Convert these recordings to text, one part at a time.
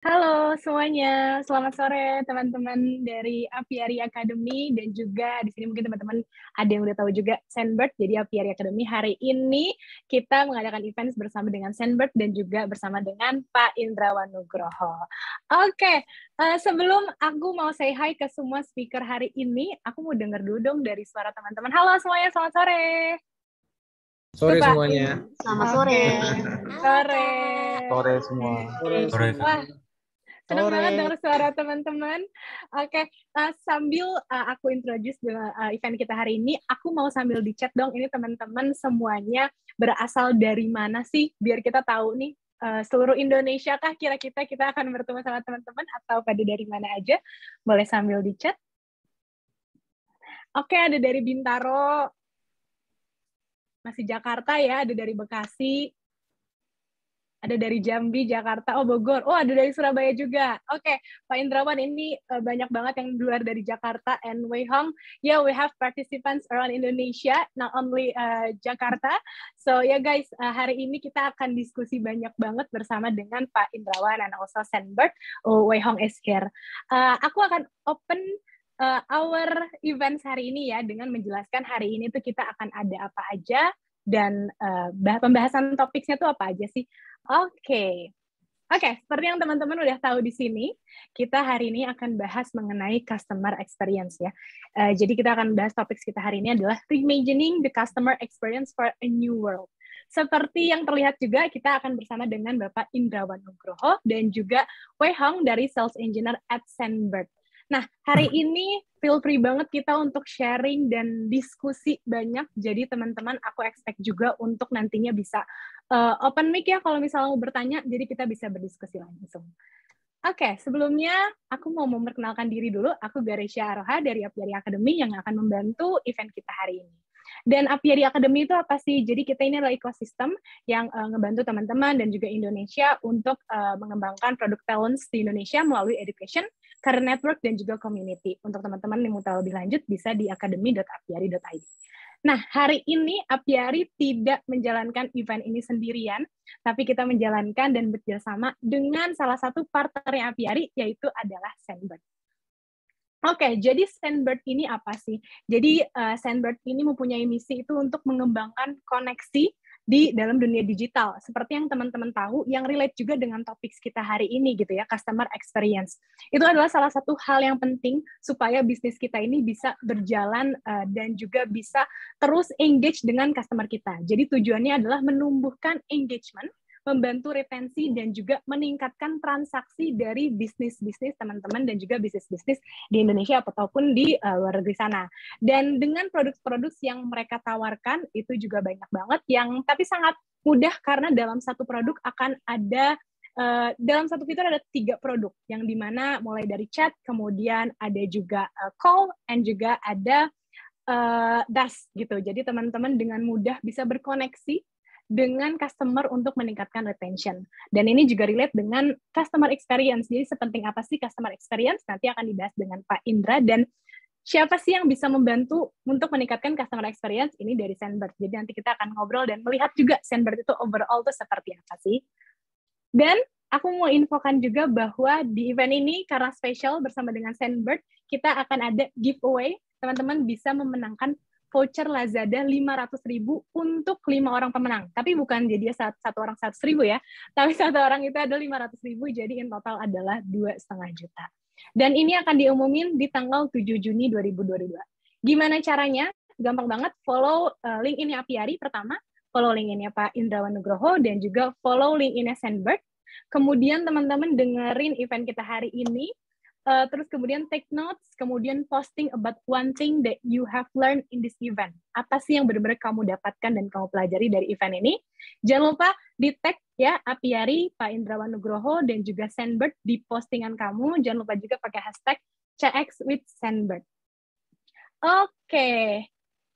Halo semuanya, selamat sore teman-teman dari Apiari Academy dan juga di sini mungkin teman-teman ada yang udah tahu juga Sandbird. Jadi Apiari Academy hari ini kita mengadakan event bersama dengan Sandbird dan juga bersama dengan Pak Indrawan Nugroho. Oke, okay. Eh, sebelum aku mau say hi ke semua speaker hari ini, aku mau dengar dulu dong dari suara teman-teman. Halo semuanya, selamat sore. Sore Coba. semuanya. Selamat sore. Sore. Sore semua. Sore. Wah, Senang Sore. banget dengar suara teman-teman. Oke, okay. uh, eh, sambil uh, aku introduce dengan uh, event kita hari ini, aku mau sambil dicat dong ini teman-teman semuanya berasal dari mana sih biar kita tahu nih uh, seluruh Indonesia kah kira kita kita akan bertemu sama teman-teman atau pada dari mana aja. Boleh sambil di chat. Oke, okay, ada dari Bintaro. Masih Jakarta ya, ada dari Bekasi, ada dari Jambi, Jakarta, oh Bogor, oh ada dari Surabaya juga. Oke, okay. Pak Indrawan ini uh, banyak banget yang luar dari Jakarta and Wei Hong. Yeah, we have participants around Indonesia, not only uh, Jakarta. So ya yeah, guys, uh, hari ini kita akan diskusi banyak banget bersama dengan Pak Indrawan and also Sandberg. Oh, Wei Hong is Uh, aku akan open uh, our events hari ini ya dengan menjelaskan hari ini tuh kita akan ada apa aja, dan uh, pembahasan topiknya tuh apa aja sih? Oke, okay. Oke, okay, seperti yang teman-teman udah tahu di sini, kita hari ini akan bahas mengenai customer experience ya. Uh, jadi kita akan bahas topik kita hari ini adalah reimagining the customer experience for a new world. Seperti yang terlihat juga, kita akan bersama dengan Bapak Indrawan Nugroho dan juga Wei Hong dari Sales Engineer at Sandberg. Nah, hari ini feel free banget kita untuk sharing dan diskusi banyak. Jadi teman-teman, aku expect juga untuk nantinya bisa uh, open mic ya kalau misalnya mau bertanya, jadi kita bisa berdiskusi langsung. Oke, okay, sebelumnya aku mau memperkenalkan diri dulu. Aku Garesha Aroha dari Apiari Academy yang akan membantu event kita hari ini. Dan Apiari Academy itu apa sih? Jadi kita ini adalah ekosistem yang uh, ngebantu teman-teman dan juga Indonesia untuk uh, mengembangkan produk talents di Indonesia melalui education career network dan juga community. Untuk teman-teman yang mau tahu lebih lanjut bisa di akademi.apiari.id. Nah, hari ini Apiari tidak menjalankan event ini sendirian, tapi kita menjalankan dan bekerjasama dengan salah satu partner Apiari, yaitu adalah Sandbird. Oke, okay, jadi Sandbird ini apa sih? Jadi uh, Sandbird ini mempunyai misi itu untuk mengembangkan koneksi di dalam dunia digital seperti yang teman-teman tahu yang relate juga dengan topik kita hari ini gitu ya customer experience itu adalah salah satu hal yang penting supaya bisnis kita ini bisa berjalan uh, dan juga bisa terus engage dengan customer kita jadi tujuannya adalah menumbuhkan engagement membantu retensi dan juga meningkatkan transaksi dari bisnis-bisnis teman-teman dan juga bisnis-bisnis di Indonesia ataupun di uh, luar negeri sana. Dan dengan produk-produk yang mereka tawarkan itu juga banyak banget yang tapi sangat mudah karena dalam satu produk akan ada Uh, dalam satu fitur ada tiga produk yang dimana mulai dari chat, kemudian ada juga uh, call, and juga ada uh, das gitu. Jadi teman-teman dengan mudah bisa berkoneksi dengan customer untuk meningkatkan retention. Dan ini juga relate dengan customer experience. Jadi sepenting apa sih customer experience? Nanti akan dibahas dengan Pak Indra dan siapa sih yang bisa membantu untuk meningkatkan customer experience ini dari Sandbird. Jadi nanti kita akan ngobrol dan melihat juga Sandbird itu overall itu seperti apa sih. Dan aku mau infokan juga bahwa di event ini karena spesial bersama dengan Sandbird, kita akan ada giveaway. Teman-teman bisa memenangkan voucher Lazada 500 ribu untuk lima orang pemenang. Tapi bukan jadi satu orang 100 ribu ya, tapi satu orang itu ada 500 ribu, jadi in total adalah dua setengah juta. Dan ini akan diumumin di tanggal 7 Juni 2022. Gimana caranya? Gampang banget, follow eh, link ini Apiari pertama, follow link ini Pak Indrawan Nugroho, dan juga follow link ini Sandberg. Kemudian teman-teman dengerin event kita hari ini, uh, terus kemudian take notes, kemudian posting about one thing that you have learned in this event. Apa sih yang benar-benar kamu dapatkan dan kamu pelajari dari event ini? Jangan lupa di tag ya Apiari, Pak Indrawan Nugroho dan juga Sandbird di postingan kamu. Jangan lupa juga pakai hashtag CX with Sandbird. Oke.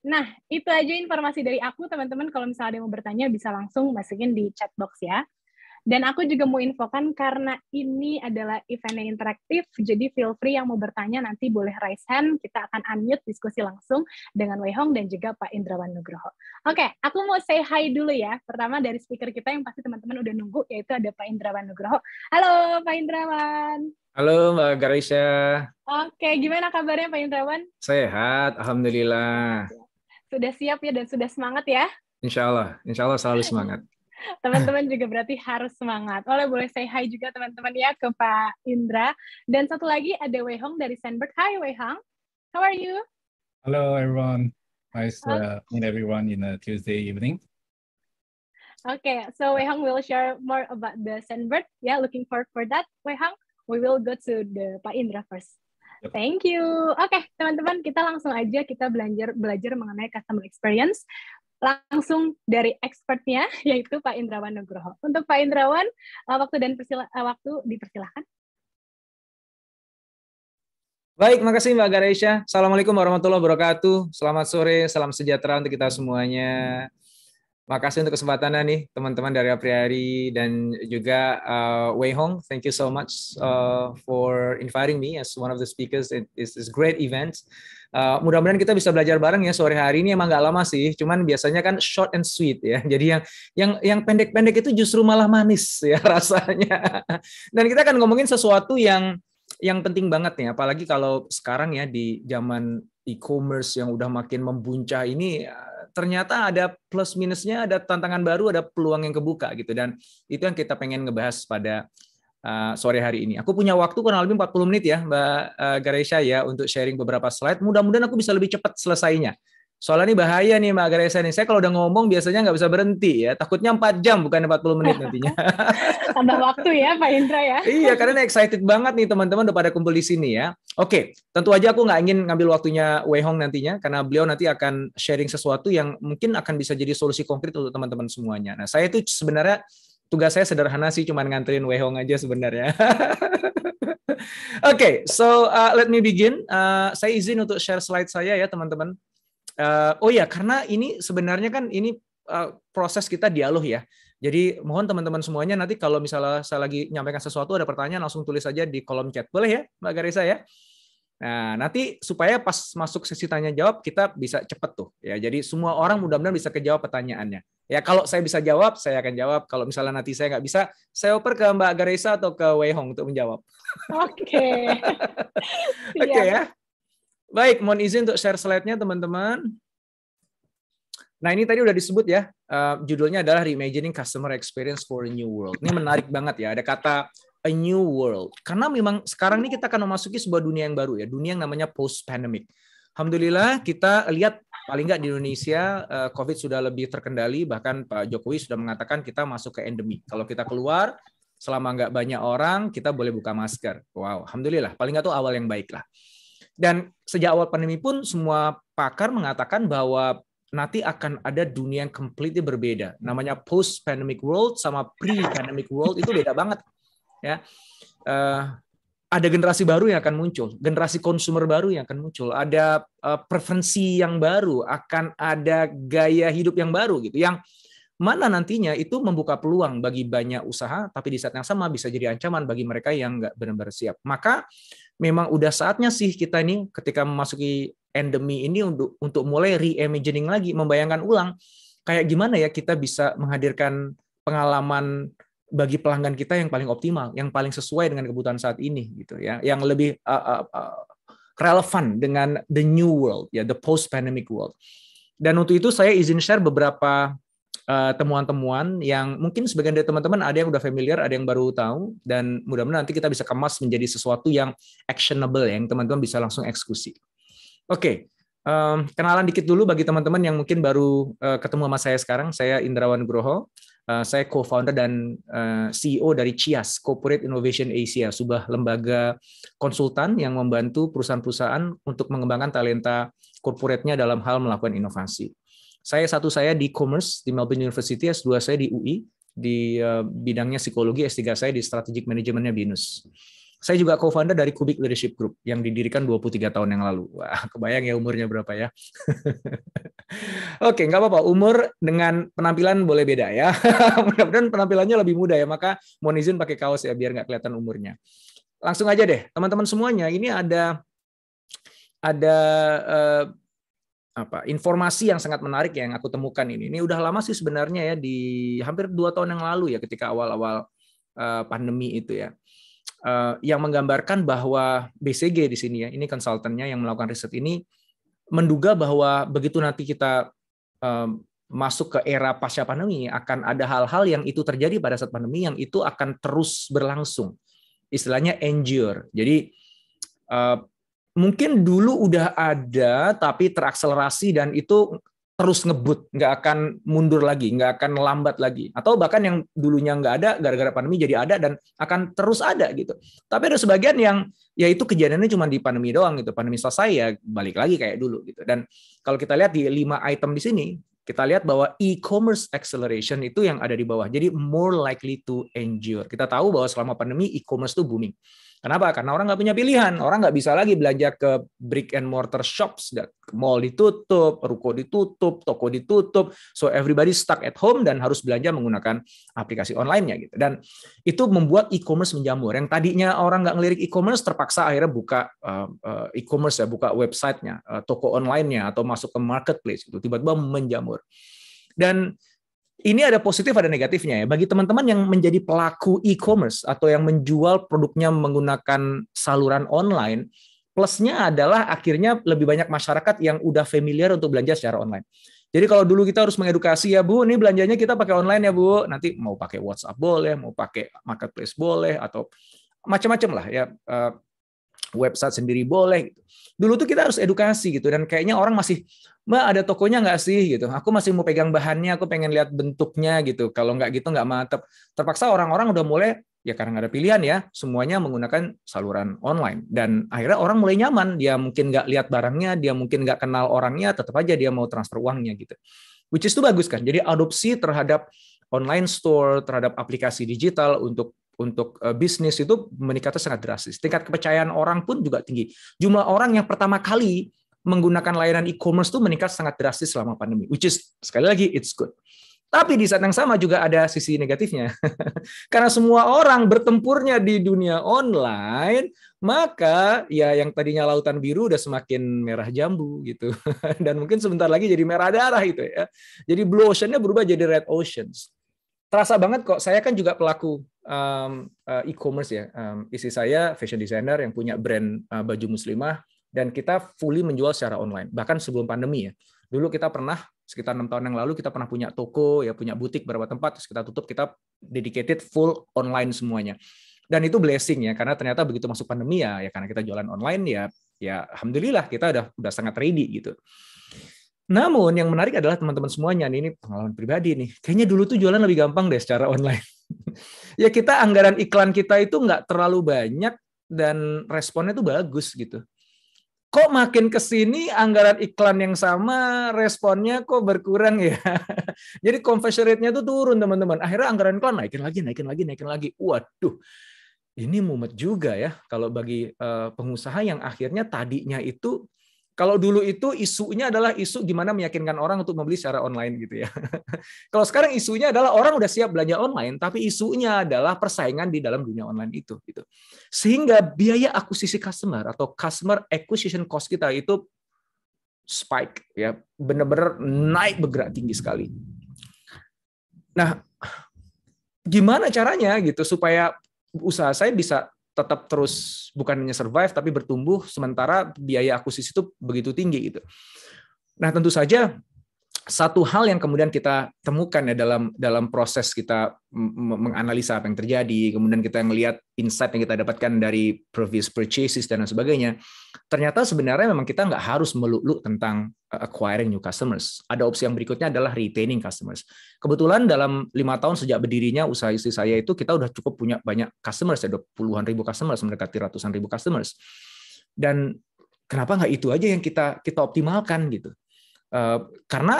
Nah, itu aja informasi dari aku, teman-teman. Kalau misalnya ada yang mau bertanya, bisa langsung masukin di chat box ya. Dan aku juga mau infokan karena ini adalah event yang interaktif, jadi feel free yang mau bertanya nanti boleh raise hand, kita akan unmute diskusi langsung dengan Wei Hong dan juga Pak Indrawan Nugroho. Oke, okay, aku mau say hi dulu ya. Pertama dari speaker kita yang pasti teman-teman udah nunggu, yaitu ada Pak Indrawan Nugroho. Halo Pak Indrawan. Halo Mbak Garisha. Oke, okay, gimana kabarnya Pak Indrawan? Sehat, Alhamdulillah. Sudah siap ya dan sudah semangat ya? Insya Allah, insya Allah selalu semangat. Teman-teman juga berarti harus semangat. Oleh boleh say hi juga teman-teman ya ke Pak Indra. Dan satu lagi ada Wei Hong dari Sandberg. Hi Wei Hong, how are you? Hello everyone. Nice to uh, meet everyone in a Tuesday evening. Okay, so Wei Hong will share more about the Sandberg. Yeah, looking forward for that, Wei Hong. We will go to the Pak Indra first. Thank you. Oke, okay, teman-teman, kita langsung aja kita belajar belajar mengenai customer experience langsung dari expertnya yaitu Pak Indrawan Nugroho. Untuk Pak Indrawan, uh, waktu dan persila, uh, waktu dipersilahkan. Baik, makasih Mbak Garesha. Assalamualaikum warahmatullahi wabarakatuh. Selamat sore, salam sejahtera untuk kita semuanya. Makasih untuk kesempatannya nih teman-teman dari Apriari dan juga uh, Wei Hong. Thank you so much uh, for inviting me as one of the speakers. It is great event. Uh, mudah-mudahan kita bisa belajar bareng ya sore hari ini emang nggak lama sih, cuman biasanya kan short and sweet ya. Jadi yang yang yang pendek-pendek itu justru malah manis ya rasanya. Dan kita akan ngomongin sesuatu yang yang penting banget nih, apalagi kalau sekarang ya di zaman e-commerce yang udah makin membuncah ini ternyata ada plus minusnya, ada tantangan baru, ada peluang yang kebuka gitu dan itu yang kita pengen ngebahas pada Eh, sore hari ini. Aku punya waktu kurang lebih 40 menit ya Mbak eh, Garesha ya untuk sharing beberapa slide. Mudah-mudahan aku bisa lebih cepat selesainya. Soalnya ini bahaya nih Mbak Garesha nih. Saya kalau udah ngomong biasanya nggak bisa berhenti ya. Takutnya 4 jam bukan 40 menit nantinya. Tambah waktu ya Pak Indra ya. iya karena excited banget nih teman-teman udah pada kumpul di sini ya. Oke, tentu aja aku nggak ingin ngambil waktunya Wei Hong nantinya karena beliau nanti akan sharing sesuatu yang mungkin akan bisa jadi solusi konkret untuk teman-teman semuanya. Nah saya itu sebenarnya tugas saya sederhana sih cuman nganterin Wehong aja sebenarnya. Oke, okay, so uh, let me begin. Uh, saya izin untuk share slide saya ya teman-teman. Uh, oh ya, karena ini sebenarnya kan ini uh, proses kita dialog ya. Jadi mohon teman-teman semuanya nanti kalau misalnya saya lagi nyampaikan sesuatu ada pertanyaan langsung tulis saja di kolom chat. Boleh ya Mbak Garisa ya? Nah, nanti supaya pas masuk sesi tanya jawab kita bisa cepet tuh ya. Jadi semua orang mudah-mudahan bisa kejawab pertanyaannya. Ya kalau saya bisa jawab, saya akan jawab. Kalau misalnya nanti saya nggak bisa, saya oper ke Mbak Garesa atau ke Wei Hong untuk menjawab. Oke. Okay. Oke okay, ya. Baik, mohon izin untuk share slide-nya teman-teman. Nah ini tadi udah disebut ya, uh, judulnya adalah Reimagining Customer Experience for a New World. Ini menarik banget ya, ada kata a new world. Karena memang sekarang ini kita akan memasuki sebuah dunia yang baru ya, dunia yang namanya post pandemic. Alhamdulillah kita lihat paling nggak di Indonesia eh, COVID sudah lebih terkendali, bahkan Pak Jokowi sudah mengatakan kita masuk ke endemi. Kalau kita keluar, selama nggak banyak orang, kita boleh buka masker. Wow, alhamdulillah. Paling nggak tuh awal yang baik lah. Dan sejak awal pandemi pun semua pakar mengatakan bahwa nanti akan ada dunia yang completely berbeda. Namanya post pandemic world sama pre pandemic world itu beda banget. Ya, uh, ada generasi baru yang akan muncul, generasi konsumer baru yang akan muncul, ada uh, preferensi yang baru, akan ada gaya hidup yang baru gitu. Yang mana nantinya itu membuka peluang bagi banyak usaha, tapi di saat yang sama bisa jadi ancaman bagi mereka yang nggak benar-benar siap. Maka memang udah saatnya sih kita ini ketika memasuki endemi ini untuk untuk mulai reimagining lagi, membayangkan ulang kayak gimana ya kita bisa menghadirkan pengalaman bagi pelanggan kita yang paling optimal, yang paling sesuai dengan kebutuhan saat ini gitu ya, yang lebih uh, uh, uh relevan dengan the new world ya, the post pandemic world. Dan untuk itu saya izin share beberapa uh, temuan-temuan uh, yang mungkin sebagian dari teman-teman ada yang udah familiar, ada yang baru tahu dan mudah-mudahan nanti kita bisa kemas menjadi sesuatu yang actionable yang teman-teman bisa langsung eksekusi. Oke. Okay. Um, kenalan dikit dulu bagi teman-teman yang mungkin baru uh, ketemu sama saya sekarang. Saya Indrawan Groho. Eh, saya co-founder dan eh, CEO dari CIAS, Corporate Innovation Asia, sebuah lembaga konsultan yang membantu perusahaan-perusahaan untuk mengembangkan talenta korporatnya dalam hal melakukan inovasi. Saya satu saya di Commerce di Melbourne University, S2 saya di UI, di eh, bidangnya psikologi, S3 saya di Strategic Management-nya BINUS. Saya juga co-founder dari Kubik Leadership Group yang didirikan 23 tahun yang lalu. Wah, kebayang ya umurnya berapa ya. Oke, nggak apa-apa. Umur dengan penampilan boleh beda ya. Mudah-mudahan penampilannya lebih muda ya. Maka mohon izin pakai kaos ya biar nggak kelihatan umurnya. Langsung aja deh, teman-teman semuanya. Ini ada ada eh, apa informasi yang sangat menarik ya yang aku temukan ini. Ini udah lama sih sebenarnya ya di hampir dua tahun yang lalu ya ketika awal-awal eh, pandemi itu ya. Eh, yang menggambarkan bahwa BCG di sini ya, ini konsultannya yang melakukan riset ini menduga bahwa begitu nanti kita eh, masuk ke era pasca pandemi akan ada hal-hal yang itu terjadi pada saat pandemi yang itu akan terus berlangsung. Istilahnya endure. Jadi eh, mungkin dulu udah ada tapi terakselerasi dan itu terus ngebut, nggak akan mundur lagi, nggak akan lambat lagi, atau bahkan yang dulunya nggak ada gara-gara pandemi jadi ada dan akan terus ada gitu. Tapi ada sebagian yang ya itu kejadiannya cuma di pandemi doang gitu, pandemi selesai ya balik lagi kayak dulu gitu. Dan kalau kita lihat di lima item di sini, kita lihat bahwa e-commerce acceleration itu yang ada di bawah. Jadi more likely to endure. Kita tahu bahwa selama pandemi e-commerce itu booming. Kenapa? Karena orang nggak punya pilihan. Orang nggak bisa lagi belanja ke brick and mortar shops. Mall ditutup, ruko ditutup, toko ditutup. So everybody stuck at home dan harus belanja menggunakan aplikasi online-nya. Gitu. Dan itu membuat e-commerce menjamur. Yang tadinya orang nggak ngelirik e-commerce terpaksa akhirnya buka eh, eh, e-commerce ya, buka websitenya, eh, toko online-nya, atau masuk ke marketplace. Itu tiba-tiba menjamur. Dan ini ada positif ada negatifnya ya. Bagi teman-teman yang menjadi pelaku e-commerce atau yang menjual produknya menggunakan saluran online, plusnya adalah akhirnya lebih banyak masyarakat yang udah familiar untuk belanja secara online. Jadi kalau dulu kita harus mengedukasi ya Bu, ini belanjanya kita pakai online ya Bu. Nanti mau pakai WhatsApp boleh, mau pakai marketplace boleh atau macam-macam lah ya. Eh, website sendiri boleh gitu. Dulu tuh kita harus edukasi gitu dan kayaknya orang masih Mbak ada tokonya nggak sih gitu. Aku masih mau pegang bahannya, aku pengen lihat bentuknya gitu. Kalau nggak gitu nggak mantep. Terpaksa orang-orang udah mulai ya karena nggak ada pilihan ya semuanya menggunakan saluran online dan akhirnya orang mulai nyaman dia mungkin nggak lihat barangnya dia mungkin nggak kenal orangnya tetap aja dia mau transfer uangnya gitu which is itu bagus kan jadi adopsi terhadap online store terhadap aplikasi digital untuk untuk eh, bisnis itu meningkatnya sangat drastis. Tingkat kepercayaan orang pun juga tinggi. Jumlah orang yang pertama kali menggunakan layanan e-commerce itu meningkat sangat drastis selama pandemi. Which is sekali lagi it's good. Tapi di saat yang sama juga ada sisi negatifnya. Karena semua orang bertempurnya di dunia online, maka ya yang tadinya lautan biru udah semakin merah jambu gitu. Dan mungkin sebentar lagi jadi merah darah itu ya. Jadi blue oceannya berubah jadi red oceans. Terasa banget kok, saya kan juga pelaku um, uh, e-commerce ya. Um, istri saya fashion designer yang punya brand uh, baju muslimah dan kita fully menjual secara online bahkan sebelum pandemi ya. Dulu kita pernah sekitar enam tahun yang lalu kita pernah punya toko ya punya butik beberapa tempat terus kita tutup kita dedicated full online semuanya. Dan itu blessing ya karena ternyata begitu masuk pandemi ya ya karena kita jualan online ya ya alhamdulillah kita udah udah sangat ready gitu. Namun yang menarik adalah teman-teman semuanya, nih, ini pengalaman pribadi nih, kayaknya dulu tuh jualan lebih gampang deh secara online. ya kita anggaran iklan kita itu nggak terlalu banyak dan responnya tuh bagus gitu. Kok makin ke sini anggaran iklan yang sama responnya kok berkurang ya. Jadi conversion rate-nya tuh turun teman-teman. Akhirnya anggaran iklan naikin lagi, naikin lagi, naikin lagi. Waduh, ini mumet juga ya kalau bagi eh, pengusaha yang akhirnya tadinya itu kalau dulu itu isunya adalah isu gimana meyakinkan orang untuk membeli secara online gitu ya. Kalau sekarang isunya adalah orang udah siap belanja online, tapi isunya adalah persaingan di dalam dunia online itu gitu. Sehingga biaya akuisisi customer atau customer acquisition cost kita itu spike ya, benar-benar naik bergerak tinggi sekali. Nah, gimana caranya gitu supaya usaha saya bisa tetap terus bukan hanya survive tapi bertumbuh sementara biaya akuisisi itu begitu tinggi gitu. Nah tentu saja satu hal yang kemudian kita temukan ya dalam dalam proses kita menganalisa apa yang terjadi, kemudian kita melihat insight yang kita dapatkan dari previous purchases dan sebagainya, ternyata sebenarnya memang kita nggak harus melulu tentang eh, acquiring new customers. Ada opsi yang berikutnya adalah retaining customers. Kebetulan dalam lima tahun sejak berdirinya usaha istri saya itu kita udah cukup punya banyak customers, ada ya, puluhan ribu customers, mendekati ratusan ribu customers. Dan kenapa nggak itu aja yang kita kita optimalkan gitu? Eh, karena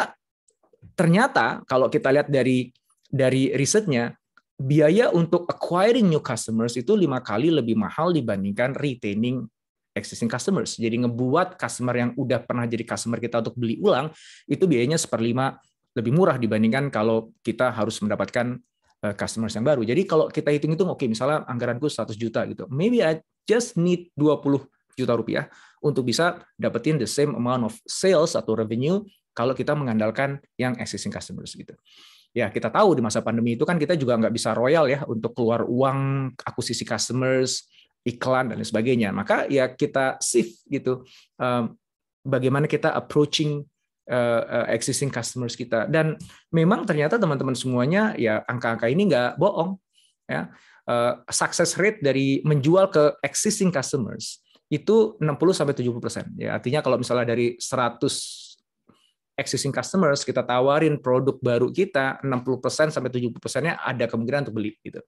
ternyata kalau kita lihat dari dari risetnya biaya untuk acquiring new customers itu lima kali lebih mahal dibandingkan retaining existing customers. Jadi ngebuat customer yang udah pernah jadi customer kita untuk beli ulang itu biayanya seperlima lebih murah dibandingkan kalau kita harus mendapatkan eh, customers yang baru. Jadi kalau kita hitung-hitung, oke okay, misalnya anggaranku 100 juta gitu, maybe I just need 20 juta rupiah untuk bisa dapetin the same amount of sales atau revenue kalau kita mengandalkan yang existing customers gitu. Ya, kita tahu di masa pandemi itu kan kita juga nggak bisa royal ya untuk keluar uang akuisisi customers, iklan dan lain sebagainya. Maka ya kita shift gitu eh, bagaimana kita approaching eh, eh, existing customers kita. Dan memang ternyata teman-teman semuanya ya angka-angka ini nggak bohong ya. success rate dari menjual ke existing customers itu 60 sampai 70%. persen, Ya, artinya kalau misalnya dari 100 existing customers kita tawarin produk baru kita 60% persen sampai 70 persennya ada kemungkinan untuk beli gitu.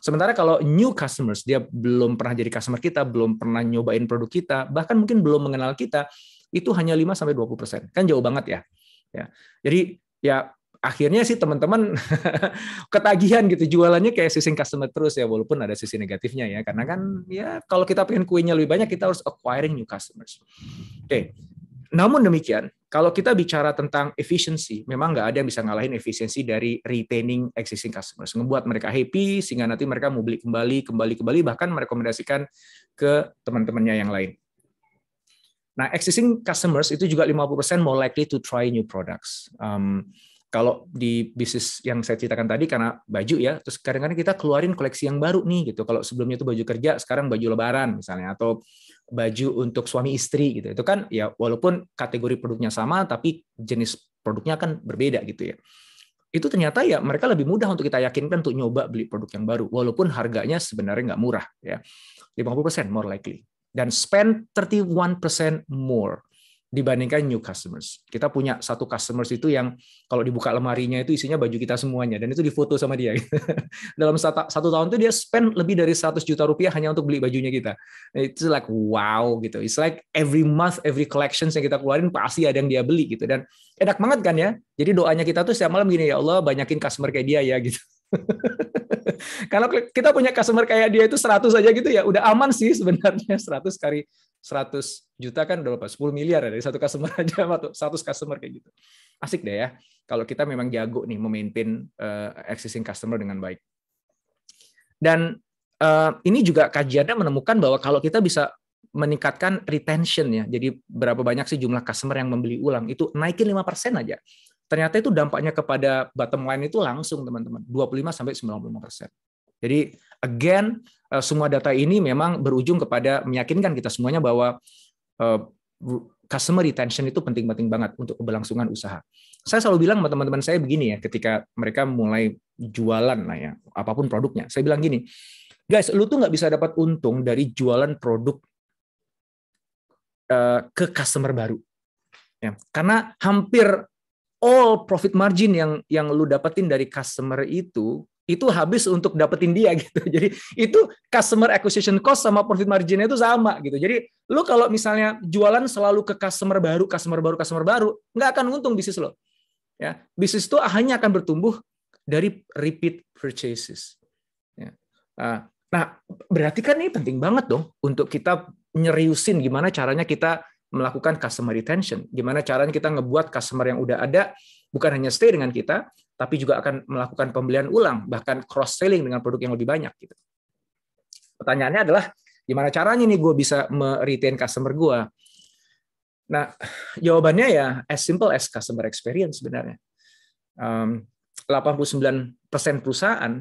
Sementara kalau new customers dia belum pernah jadi customer kita, belum pernah nyobain produk kita, bahkan mungkin belum mengenal kita, itu hanya 5 sampai 20%. persen, Kan jauh banget ya. Ya. Jadi ya akhirnya sih teman-teman ketagihan gitu jualannya kayak sisi customer terus ya walaupun ada sisi negatifnya ya karena kan ya kalau kita pengen kuenya lebih banyak kita harus acquiring new customers. Oke. Okay. Namun demikian, kalau kita bicara tentang efisiensi memang nggak ada yang bisa ngalahin efisiensi dari retaining existing customers. membuat mereka happy, sehingga nanti mereka mau beli kembali, kembali, kembali, bahkan merekomendasikan ke teman-temannya yang lain. Nah, existing customers itu juga 50% more likely to try new products. Um, kalau di bisnis yang saya ceritakan tadi karena baju ya, terus kadang-kadang kita keluarin koleksi yang baru nih gitu. Kalau sebelumnya itu baju kerja, sekarang baju lebaran misalnya atau baju untuk suami istri gitu. Itu kan ya walaupun kategori produknya sama tapi jenis produknya kan berbeda gitu ya. Itu ternyata ya mereka lebih mudah untuk kita yakinkan untuk nyoba beli produk yang baru walaupun harganya sebenarnya nggak murah ya. 50% more likely dan spend 31% more dibandingkan new customers. Kita punya satu customers itu yang kalau dibuka lemarinya itu isinya baju kita semuanya dan itu difoto sama dia. Dalam satu, tahun itu dia spend lebih dari 100 juta rupiah hanya untuk beli bajunya kita. Itu like wow gitu. It's like every month, every collections yang kita keluarin pasti ada yang dia beli gitu. Dan enak banget kan ya. Jadi doanya kita tuh setiap malam gini ya Allah banyakin customer kayak dia ya gitu. Kalau kita punya customer kayak dia itu 100 aja gitu ya udah aman sih sebenarnya 100 kali 100 juta kan udah berapa? 10 miliar ya dari satu customer aja atau 100 customer kayak gitu. Asik deh ya. Kalau kita memang jago nih memimpin uh, existing customer dengan baik. Dan uh, ini juga kajiannya menemukan bahwa kalau kita bisa meningkatkan retention ya. Jadi berapa banyak sih jumlah customer yang membeli ulang itu naikin 5% aja ternyata itu dampaknya kepada bottom line itu langsung teman-teman 25 sampai 95 persen. Jadi again eh, semua data ini memang berujung kepada meyakinkan kita semuanya bahwa eh, customer retention itu penting-penting banget untuk keberlangsungan usaha. Saya selalu bilang sama teman-teman saya begini ya ketika mereka mulai jualan lah ya apapun produknya. Saya bilang gini, guys, lu tuh nggak bisa dapat untung dari jualan produk eh, ke customer baru. Ya, karena hampir all profit margin yang yang lu dapetin dari customer itu itu habis untuk dapetin dia gitu. Jadi itu customer acquisition cost sama profit marginnya itu sama gitu. Jadi lu kalau misalnya jualan selalu ke customer baru, customer baru, customer baru, nggak akan untung bisnis lo. Ya, bisnis itu hanya akan bertumbuh dari repeat purchases. Ya. Ah, nah, berarti kan ini penting banget dong untuk kita nyeriusin gimana caranya kita melakukan customer retention. Gimana caranya kita ngebuat customer yang udah ada bukan hanya stay dengan kita, tapi juga akan melakukan pembelian ulang, bahkan cross selling dengan produk yang lebih banyak. Gitu. Pertanyaannya adalah gimana caranya nih gue bisa meretain customer gue? Nah, jawabannya ya as simple as customer experience sebenarnya. Um, 89% perusahaan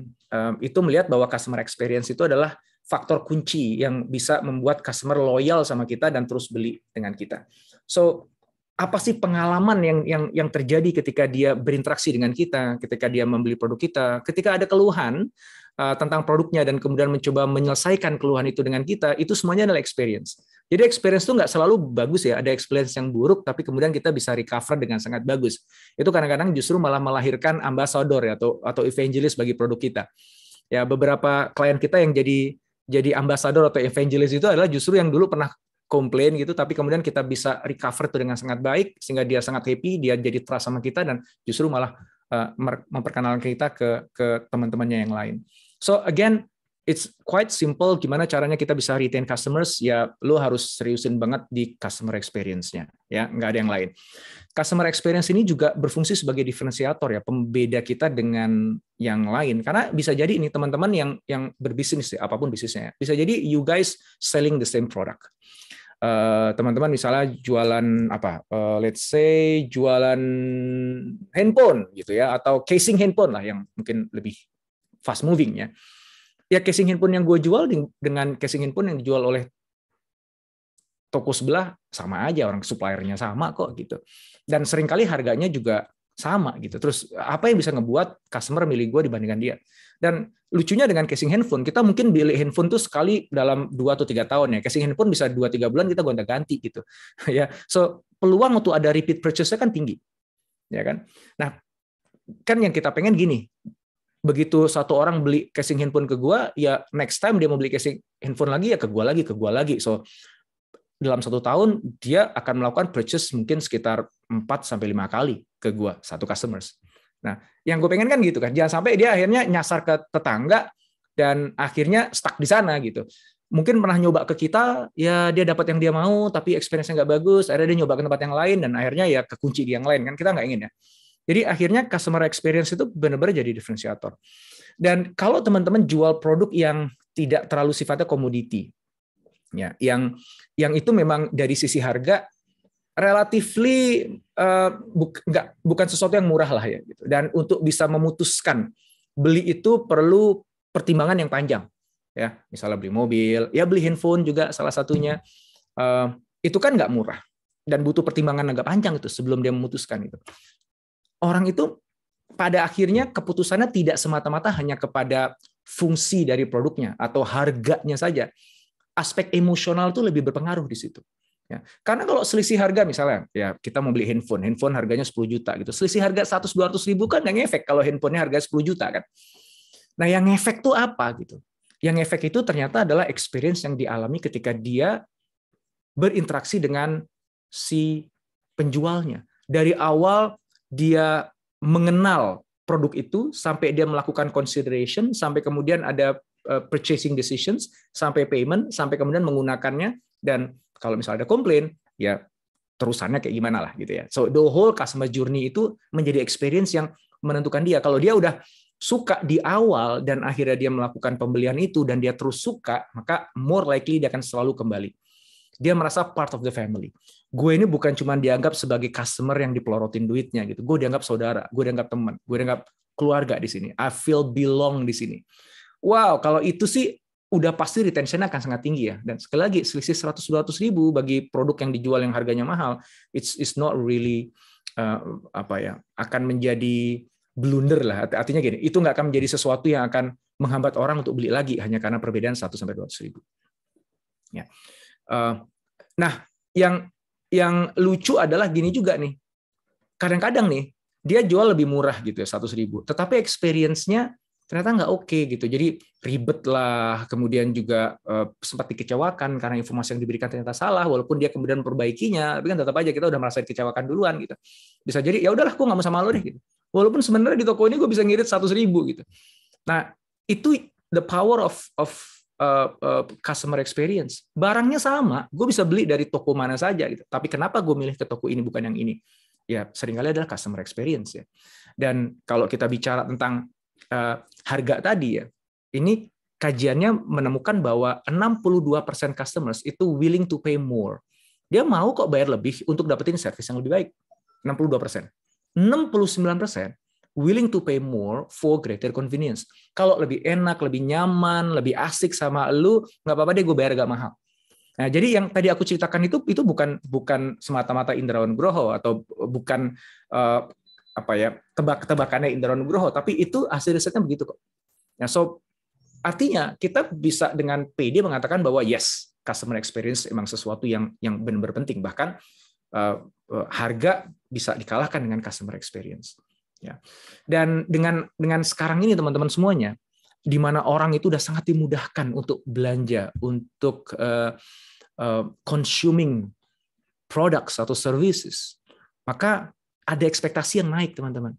itu melihat bahwa customer experience itu adalah faktor kunci yang bisa membuat customer loyal sama kita dan terus beli dengan kita. So, apa sih pengalaman yang yang yang terjadi ketika dia berinteraksi dengan kita, ketika dia membeli produk kita, ketika ada keluhan uh, tentang produknya dan kemudian mencoba menyelesaikan keluhan itu dengan kita, itu semuanya adalah experience. Jadi experience itu nggak selalu bagus ya. Ada experience yang buruk, tapi kemudian kita bisa recover dengan sangat bagus. Itu kadang-kadang justru malah melahirkan ambasador ya, atau atau evangelist bagi produk kita. Ya beberapa klien kita yang jadi jadi ambasador atau evangelis itu adalah justru yang dulu pernah komplain gitu tapi kemudian kita bisa recover itu dengan sangat baik sehingga dia sangat happy dia jadi trust sama kita dan justru malah eh, memperkenalkan kita ke ke teman-temannya yang lain so again it's quite simple gimana caranya kita bisa retain customers ya lo harus seriusin banget di customer experience-nya ya nggak ada yang lain customer experience ini juga berfungsi sebagai diferensiator ya pembeda kita dengan yang lain karena bisa jadi ini teman-teman yang yang berbisnis ya, apapun bisnisnya bisa jadi you guys selling the same product eh, teman-teman uh, misalnya jualan apa uh, let's say jualan handphone gitu ya atau casing handphone lah yang mungkin lebih fast moving ya ya casing handphone yang gue jual dengan casing handphone yang dijual oleh toko sebelah sama aja orang suppliernya sama kok gitu dan seringkali harganya juga sama gitu terus apa yang bisa ngebuat customer milih gue dibandingkan dia dan lucunya dengan casing handphone kita mungkin beli handphone tuh sekali dalam dua atau tiga tahun ya casing handphone bisa dua tiga bulan kita gonta ganti gitu ya so peluang untuk ada repeat purchase-nya kan tinggi ya kan nah kan yang kita pengen gini begitu satu orang beli casing handphone ke gua ya next time dia mau beli casing handphone lagi ya ke gua lagi ke gua lagi so dalam satu tahun dia akan melakukan purchase mungkin sekitar 4 sampai lima kali ke gua satu customers. Nah, yang gue pengen kan gitu kan. Jangan sampai dia akhirnya nyasar ke tetangga dan akhirnya stuck di sana gitu. Mungkin pernah nyoba ke kita, ya dia dapat yang dia mau, tapi experience-nya nggak bagus, akhirnya dia nyoba ke tempat yang lain, dan akhirnya ya kekunci di yang lain. Kan kita nggak ingin ya. Jadi akhirnya customer experience itu benar-benar jadi diferensiator. Dan kalau teman-teman jual produk yang tidak terlalu sifatnya komoditi, ya, yang yang itu memang dari sisi harga relatively uh, buk, enggak, bukan sesuatu yang murah lah ya. Gitu. Dan untuk bisa memutuskan beli itu perlu pertimbangan yang panjang, ya. Misalnya beli mobil, ya beli handphone juga salah satunya. Uh, itu kan nggak murah dan butuh pertimbangan agak panjang itu sebelum dia memutuskan itu orang itu pada akhirnya keputusannya tidak semata-mata hanya kepada fungsi dari produknya atau harganya saja. Aspek emosional itu lebih berpengaruh di situ. Ya. Karena kalau selisih harga misalnya, ya kita mau beli handphone, handphone harganya 10 juta gitu. Selisih harga 100-200 ribu kan yang efek kalau handphonenya harga 10 juta kan. Nah yang efek tuh apa gitu? Yang efek itu ternyata adalah experience yang dialami ketika dia berinteraksi dengan si penjualnya. Dari awal dia mengenal produk itu sampai dia melakukan consideration sampai kemudian ada eh, purchasing decisions sampai payment sampai kemudian menggunakannya dan kalau misalnya ada komplain ya terusannya kayak gimana lah gitu ya. So the whole customer journey itu menjadi experience yang menentukan dia. Kalau dia udah suka di awal dan akhirnya dia melakukan pembelian itu dan dia terus suka, maka more likely dia akan selalu kembali. Dia merasa part of the family gue ini bukan cuma dianggap sebagai customer yang dipelorotin duitnya gitu. Gue dianggap saudara, gue dianggap teman, gue dianggap keluarga di sini. I feel belong di sini. Wow, kalau itu sih udah pasti retention akan sangat tinggi ya. Dan sekali lagi selisih 100-200 ribu bagi produk yang dijual yang harganya mahal, it's it's not really uh, apa ya akan menjadi blunder lah. Artinya gini, itu nggak akan menjadi sesuatu yang akan menghambat orang untuk beli lagi hanya karena perbedaan 1 sampai 200 ribu. Ya. Uh, nah, yang yang lucu adalah gini juga nih. Kadang-kadang nih, dia jual lebih murah gitu ya, 100 ribu. Tetapi experience-nya ternyata nggak oke okay, gitu. Jadi ribet lah, kemudian juga uh, sempat dikecewakan karena informasi yang diberikan ternyata salah, walaupun dia kemudian perbaikinya, tapi kan tetap aja kita udah merasa dikecewakan duluan gitu. Bisa jadi, ya udahlah, gue nggak mau sama lo deh gitu. Walaupun sebenarnya di toko ini gue bisa ngirit 100 ribu gitu. Nah, itu the power of of Eh, eh, customer experience. Barangnya sama, gue bisa beli dari toko mana saja gitu. Tapi kenapa gue milih ke toko ini bukan yang ini? Ya seringkali adalah customer experience ya. Dan kalau kita bicara tentang eh, harga tadi ya, ini kajiannya menemukan bahwa 62% customers itu willing to pay more. Dia mau kok bayar lebih untuk dapetin service yang lebih baik. 62%. 69% willing to pay more for greater convenience. Kalau lebih enak, lebih nyaman, lebih asik sama lu, nggak apa-apa deh gue bayar gak mahal. Nah, jadi yang tadi aku ceritakan itu itu bukan bukan semata-mata Indrawan Groho atau bukan uh, apa ya tebak-tebakannya Indrawan Groho, tapi itu hasil risetnya begitu kok. Nah, so artinya kita bisa dengan PD mengatakan bahwa yes, customer experience emang sesuatu yang yang benar-benar penting. Bahkan uh, harga bisa dikalahkan dengan customer experience. Ya. Dan dengan dengan sekarang ini teman-teman semuanya, di mana orang itu sudah sangat dimudahkan untuk belanja, untuk uh, uh, consuming products atau services, maka ada ekspektasi yang naik teman-teman.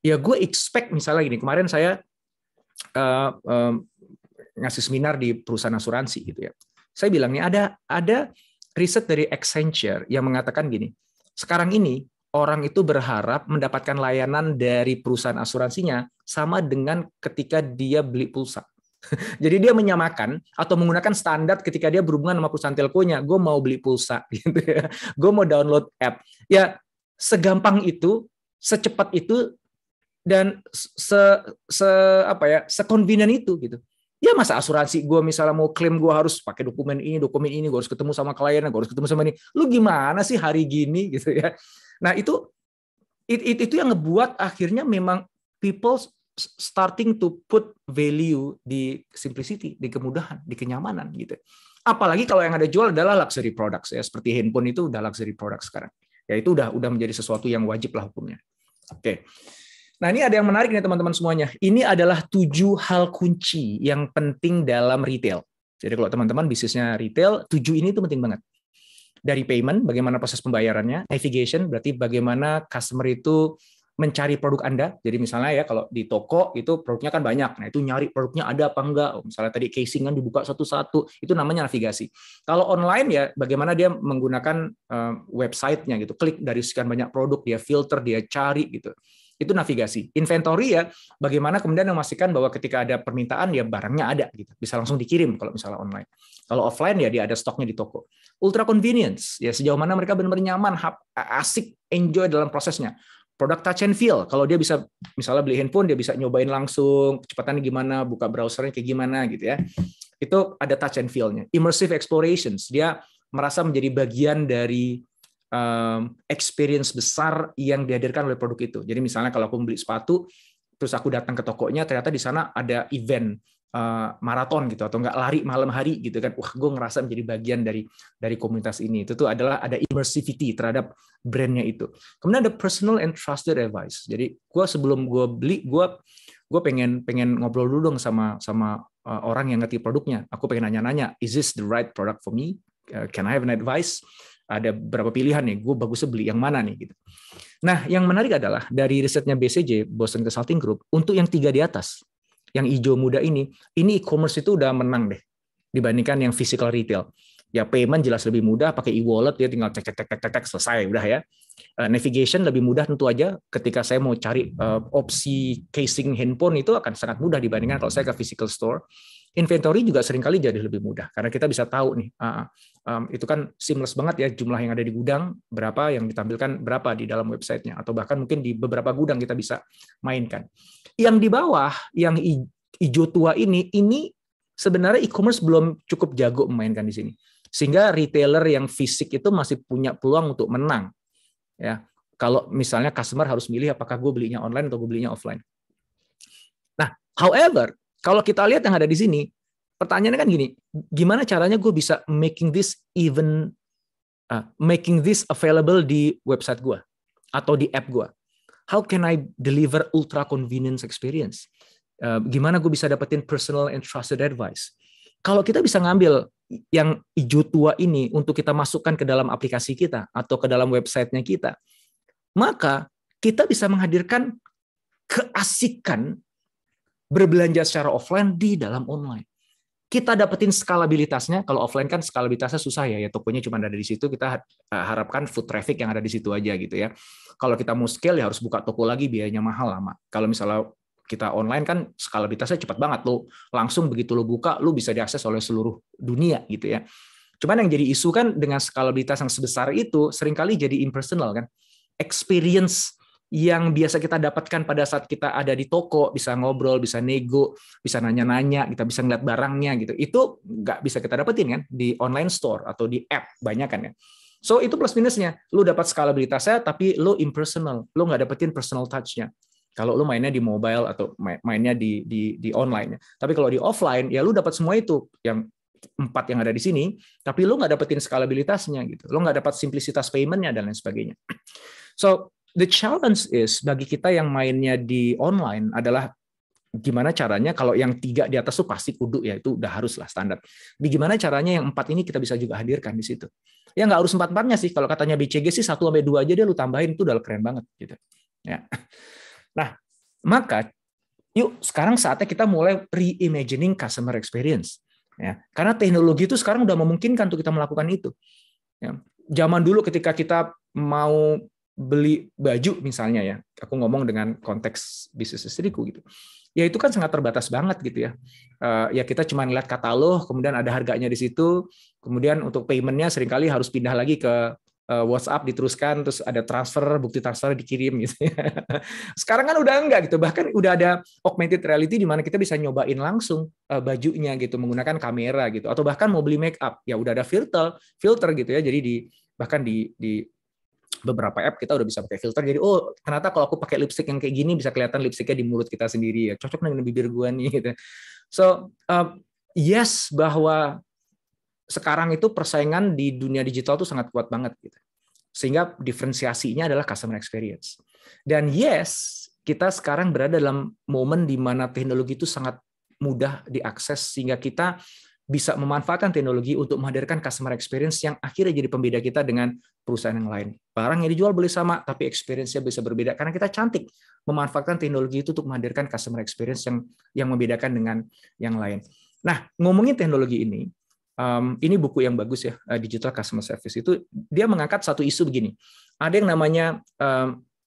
Ya gue expect misalnya gini, kemarin saya uh, uh, ngasih seminar di perusahaan asuransi gitu ya. Saya bilangnya ada ada riset dari Accenture yang mengatakan gini, sekarang ini orang itu berharap mendapatkan layanan dari perusahaan asuransinya sama dengan ketika dia beli pulsa. Jadi dia menyamakan atau menggunakan standar ketika dia berhubungan sama perusahaan telkonya, gue mau beli pulsa, gitu ya. gue mau download app. Ya segampang itu, secepat itu, dan se, se apa ya, seconvenient itu gitu. Ya masa asuransi gue misalnya mau klaim gue harus pakai dokumen ini, dokumen ini, gue harus ketemu sama kliennya, gue harus ketemu sama ini. Lu gimana sih hari gini gitu ya. Nah itu it, it, itu yang ngebuat akhirnya memang people starting to put value di simplicity, di kemudahan, di kenyamanan gitu. Apalagi kalau yang ada jual adalah luxury products ya, seperti handphone itu udah luxury product sekarang. Ya itu udah udah menjadi sesuatu yang wajib lah hukumnya. Oke. Nah, ini ada yang menarik nih teman-teman semuanya. Ini adalah tujuh hal kunci yang penting dalam retail. Jadi kalau teman-teman bisnisnya retail, tujuh ini itu penting banget dari payment, bagaimana proses pembayarannya, navigation berarti bagaimana customer itu mencari produk Anda. Jadi misalnya ya kalau di toko itu produknya kan banyak. Nah, itu nyari produknya ada apa enggak. Oh, misalnya tadi casing kan dibuka satu-satu, itu namanya navigasi. Kalau online ya bagaimana dia menggunakan um, websitenya gitu. Klik dari sekian banyak produk, dia filter, dia cari gitu itu navigasi. Inventory ya bagaimana kemudian memastikan bahwa ketika ada permintaan ya barangnya ada gitu. Bisa langsung dikirim kalau misalnya online. Kalau offline ya dia ada stoknya di toko. Ultra convenience ya sejauh mana mereka benar-benar nyaman, asik, enjoy dalam prosesnya. Produk touch and feel, kalau dia bisa misalnya beli handphone dia bisa nyobain langsung kecepatannya gimana, buka browsernya kayak gimana gitu ya. Itu ada touch and feel-nya. Immersive explorations, dia merasa menjadi bagian dari experience besar yang dihadirkan oleh produk itu. Jadi misalnya kalau aku membeli sepatu, terus aku datang ke tokonya, ternyata di sana ada event eh, maraton gitu atau nggak lari malam hari gitu kan, wah gue ngerasa menjadi bagian dari dari komunitas ini. Itu tuh adalah ada immersivity terhadap brandnya itu. Kemudian ada personal and trusted advice. Jadi gue sebelum gue beli, gue gue pengen pengen ngobrol dulu dong sama sama eh, orang yang ngerti produknya. Aku pengen nanya-nanya, is this the right product for me? Eh, can I have an advice? ada berapa pilihan nih, gue bagus beli yang mana nih gitu. Nah, yang menarik adalah dari risetnya BCJ, Boston Consulting Group, untuk yang tiga di atas, yang hijau muda ini, ini e-commerce itu udah menang deh dibandingkan yang physical retail. Ya payment jelas lebih mudah pakai e-wallet ya tinggal cek cek cek cek cek cek selesai udah ya. Eh, navigation lebih mudah tentu aja ketika saya mau cari eh, opsi casing handphone itu akan sangat mudah dibandingkan kalau saya ke physical store. Inventory juga seringkali jadi lebih mudah karena kita bisa tahu nih ah, ah, um, itu kan seamless banget ya jumlah yang ada di gudang berapa yang ditampilkan berapa di dalam websitenya atau bahkan mungkin di beberapa gudang kita bisa mainkan. Yang di bawah yang hijau tua ini ini sebenarnya e-commerce belum cukup jago memainkan di sini sehingga retailer yang fisik itu masih punya peluang untuk menang ya kalau misalnya customer harus milih apakah gue belinya online atau gue belinya offline nah however kalau kita lihat yang ada di sini, pertanyaannya kan gini, gimana caranya gue bisa making this even uh, making this available di website gue atau di app gue? How can I deliver ultra convenience experience? Uh, gimana gue bisa dapetin personal and trusted advice? Kalau kita bisa ngambil yang hijau tua ini untuk kita masukkan ke dalam aplikasi kita atau ke dalam websitenya kita, maka kita bisa menghadirkan keasikan berbelanja secara offline di dalam online. Kita dapetin skalabilitasnya. Kalau offline kan skalabilitasnya susah ya, ya tokonya cuma ada di situ. Kita eh, harapkan food traffic yang ada di situ aja gitu ya. Kalau kita mau scale ya harus buka toko lagi, biayanya mahal lama. Kalau misalnya kita online kan skalabilitasnya cepat banget lo langsung begitu lo buka lo bisa diakses oleh seluruh dunia gitu ya cuman yang jadi isu kan dengan skalabilitas yang sebesar itu seringkali jadi impersonal kan experience yang biasa kita dapatkan pada saat kita ada di toko, bisa ngobrol, bisa nego, bisa nanya-nanya, kita bisa ngeliat barangnya gitu. Itu nggak bisa kita dapetin kan di online store atau di app banyak kan ya. So itu plus minusnya. Lu dapat skalabilitasnya tapi lu impersonal. Lu nggak dapetin personal touchnya Kalau lu mainnya di mobile atau mainnya di di di online. Ya. Tapi kalau di offline ya lu dapat semua itu yang empat yang ada di sini, tapi lu nggak dapetin skalabilitasnya gitu. Lu nggak dapat simplisitas paymentnya dan lain sebagainya. So the challenge is bagi kita yang mainnya di online adalah gimana caranya kalau yang tiga di atas tuh pasti kudu ya itu udah harus lah standar. Di gimana caranya yang empat ini kita bisa juga hadirkan di situ. Ya nggak harus empat empatnya sih. Kalau katanya BCG sih satu sampai dua aja dia lu tambahin itu udah keren banget gitu. Ya. Nah maka yuk sekarang saatnya kita mulai reimagining customer experience. Ya, karena teknologi itu sekarang udah memungkinkan untuk kita melakukan itu. Ya. Zaman dulu ketika kita mau beli baju misalnya ya, aku ngomong dengan konteks bisnis istriku gitu, ya itu kan sangat terbatas banget gitu ya. Eh, ya kita cuma lihat katalog, kemudian ada harganya di situ, kemudian untuk paymentnya seringkali harus pindah lagi ke eh, WhatsApp diteruskan, terus ada transfer, bukti transfer dikirim gitu. Ya. Sekarang kan udah enggak gitu, bahkan udah ada augmented reality di mana kita bisa nyobain langsung eh, bajunya gitu menggunakan kamera gitu, atau bahkan mau beli make up ya udah ada filter, filter gitu ya, jadi di bahkan di, di beberapa app kita udah bisa pakai filter jadi oh ternyata kalau aku pakai lipstick yang kayak gini bisa kelihatan lipsticknya di mulut kita sendiri ya cocok dengan bibir gua nih gitu so uh, yes bahwa sekarang itu persaingan di dunia digital tuh sangat kuat banget gitu sehingga diferensiasinya adalah customer experience dan yes kita sekarang berada dalam momen di mana teknologi itu sangat mudah diakses sehingga kita bisa memanfaatkan teknologi untuk menghadirkan customer experience yang akhirnya jadi pembeda kita dengan perusahaan yang lain. Barang yang dijual boleh sama, tapi experience-nya bisa berbeda karena kita cantik memanfaatkan teknologi itu untuk menghadirkan customer experience yang yang membedakan dengan yang lain. Nah, ngomongin teknologi ini, ini buku yang bagus ya, eh, Digital Customer Service itu dia mengangkat satu isu begini. Ada yang namanya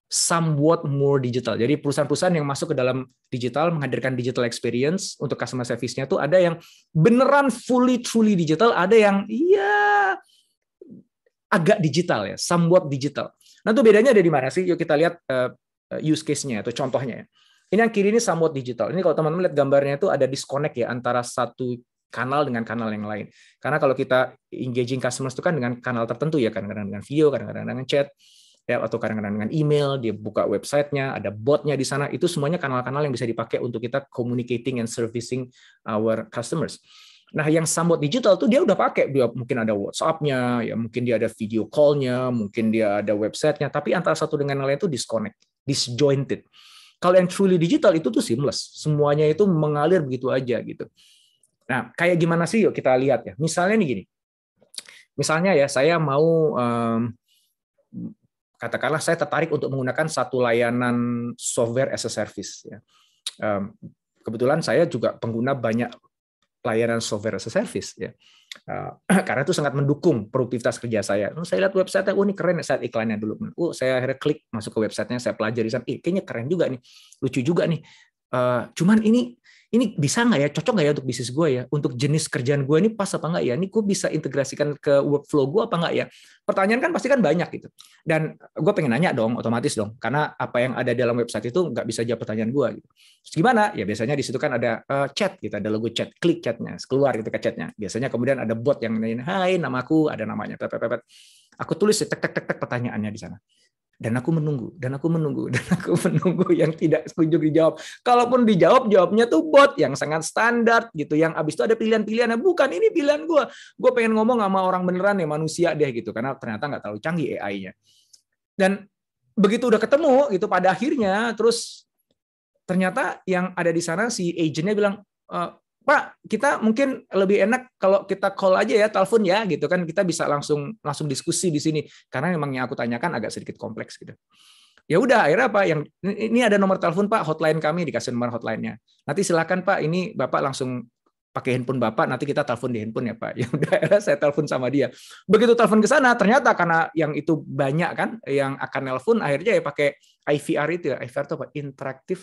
somewhat more digital. Jadi perusahaan-perusahaan yang masuk ke dalam digital menghadirkan digital experience untuk customer service-nya tuh ada yang beneran fully truly digital, ada yang iya agak digital ya, somewhat digital. Nah, itu bedanya ada di mana sih? Yuk kita lihat uh, use case-nya atau contohnya ya. Ini yang kiri ini somewhat digital. Ini kalau teman-teman lihat gambarnya itu ada disconnect ya antara satu kanal dengan kanal yang lain. Karena kalau kita engaging customers itu kan dengan kanal tertentu ya, kadang-kadang dengan video, kadang-kadang dengan chat ya atau kadang-kadang dengan email, dia buka websitenya, ada botnya di sana, itu semuanya kanal-kanal yang bisa dipakai untuk kita communicating and servicing our customers. Nah, yang somewhat digital tuh dia udah pakai, dia mungkin ada WhatsApp-nya, ya mungkin dia ada video call-nya, mungkin dia ada websitenya, tapi antara satu dengan yang lain itu disconnect, disjointed. Kalau yang truly digital itu tuh seamless, semuanya itu mengalir begitu aja gitu. Nah, kayak gimana sih? Yuk kita lihat ya. Misalnya nih gini, misalnya ya saya mau um, katakanlah saya tertarik untuk menggunakan satu layanan software as a service. Ya. Kebetulan saya juga pengguna banyak layanan software as a service. Ya. Eh, karena itu sangat mendukung produktivitas kerja saya. Oh, saya lihat website, oh ini keren, saya iklannya dulu. Oh, saya akhirnya klik masuk ke websitenya, saya pelajari, eh, kayaknya keren juga nih, lucu juga nih. Eh, cuman ini ini bisa nggak ya cocok nggak ya untuk bisnis gue ya untuk jenis kerjaan gue ini pas apa nggak ya ini gue bisa integrasikan ke workflow gue apa nggak ya pertanyaan kan pasti kan banyak gitu dan gue pengen nanya dong otomatis dong karena apa yang ada dalam website itu nggak bisa jawab pertanyaan gue gitu. Terus gimana ya biasanya di situ kan ada uh, chat gitu ada logo chat klik chatnya keluar gitu ke chatnya biasanya kemudian ada bot yang nanyain hai namaku ada namanya pepet pepet aku tulis tek tek tek tek pertanyaannya di sana dan aku menunggu dan aku menunggu dan aku menunggu yang tidak kunjung dijawab kalaupun dijawab jawabnya tuh bot yang sangat standar gitu yang abis itu ada pilihan-pilihan bukan ini pilihan gue gue pengen ngomong sama orang beneran ya manusia deh gitu karena ternyata nggak terlalu canggih AI-nya dan begitu udah ketemu gitu pada akhirnya terus ternyata yang ada di sana si agentnya bilang e, Pak, kita mungkin lebih enak kalau kita call aja ya, telepon ya, gitu kan kita bisa langsung langsung diskusi di sini karena memang yang aku tanyakan agak sedikit kompleks gitu. Ya udah, akhirnya Pak yang ini ada nomor telepon Pak, hotline kami dikasih nomor hotline-nya. Nanti silakan Pak, ini Bapak langsung pakai handphone bapak nanti kita telepon di handphone ya pak ya udah saya telepon sama dia begitu telepon ke sana ternyata karena yang itu banyak kan yang akan telepon akhirnya ya pakai IVR itu ya IVR itu apa interaktif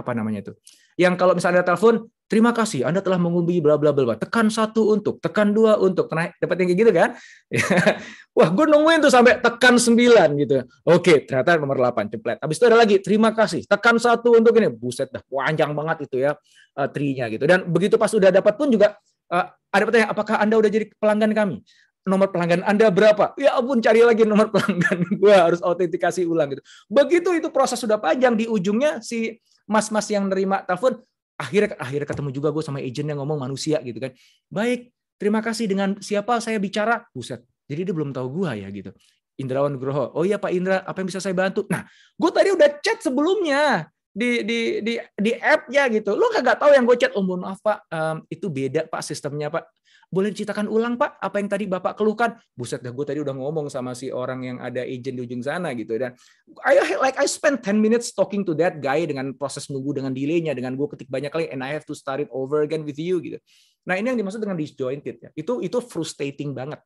apa namanya itu yang kalau misalnya telepon Terima kasih, Anda telah mengumbi bla bla bla. Tekan satu untuk, tekan dua untuk, naik dapat yang kayak gitu kan? Wah, gue nungguin tuh sampai tekan sembilan gitu. Oke, ternyata nomor delapan cepet Habis itu ada lagi, terima kasih. Tekan satu untuk ini, buset dah panjang banget itu ya uh, trinya gitu. Dan begitu pas sudah dapat pun juga uh, ada pertanyaan, apakah Anda udah jadi pelanggan kami? nomor pelanggan Anda berapa? Ya ampun, cari lagi nomor pelanggan gua harus autentikasi ulang gitu. Begitu itu proses sudah panjang di ujungnya si mas-mas yang nerima telepon, akhirnya akhirnya ketemu juga gue sama agent yang ngomong manusia gitu kan baik terima kasih dengan siapa saya bicara buset jadi dia belum tahu gue ya gitu Indrawan Groho oh iya Pak Indra apa yang bisa saya bantu nah gue tadi udah chat sebelumnya di di di di app ya gitu lo kagak tahu yang gue chat oh maaf Pak um, itu beda Pak sistemnya Pak boleh diceritakan ulang Pak, apa yang tadi Bapak keluhkan? Buset dah, gue tadi udah ngomong sama si orang yang ada agent di ujung sana gitu. Dan I, like I spend 10 minutes talking to that guy dengan proses nunggu, dengan delaynya, dengan gue ketik banyak kali, and I have to start it over again with you gitu. Nah ini yang dimaksud dengan disjointed ya. Itu itu frustrating banget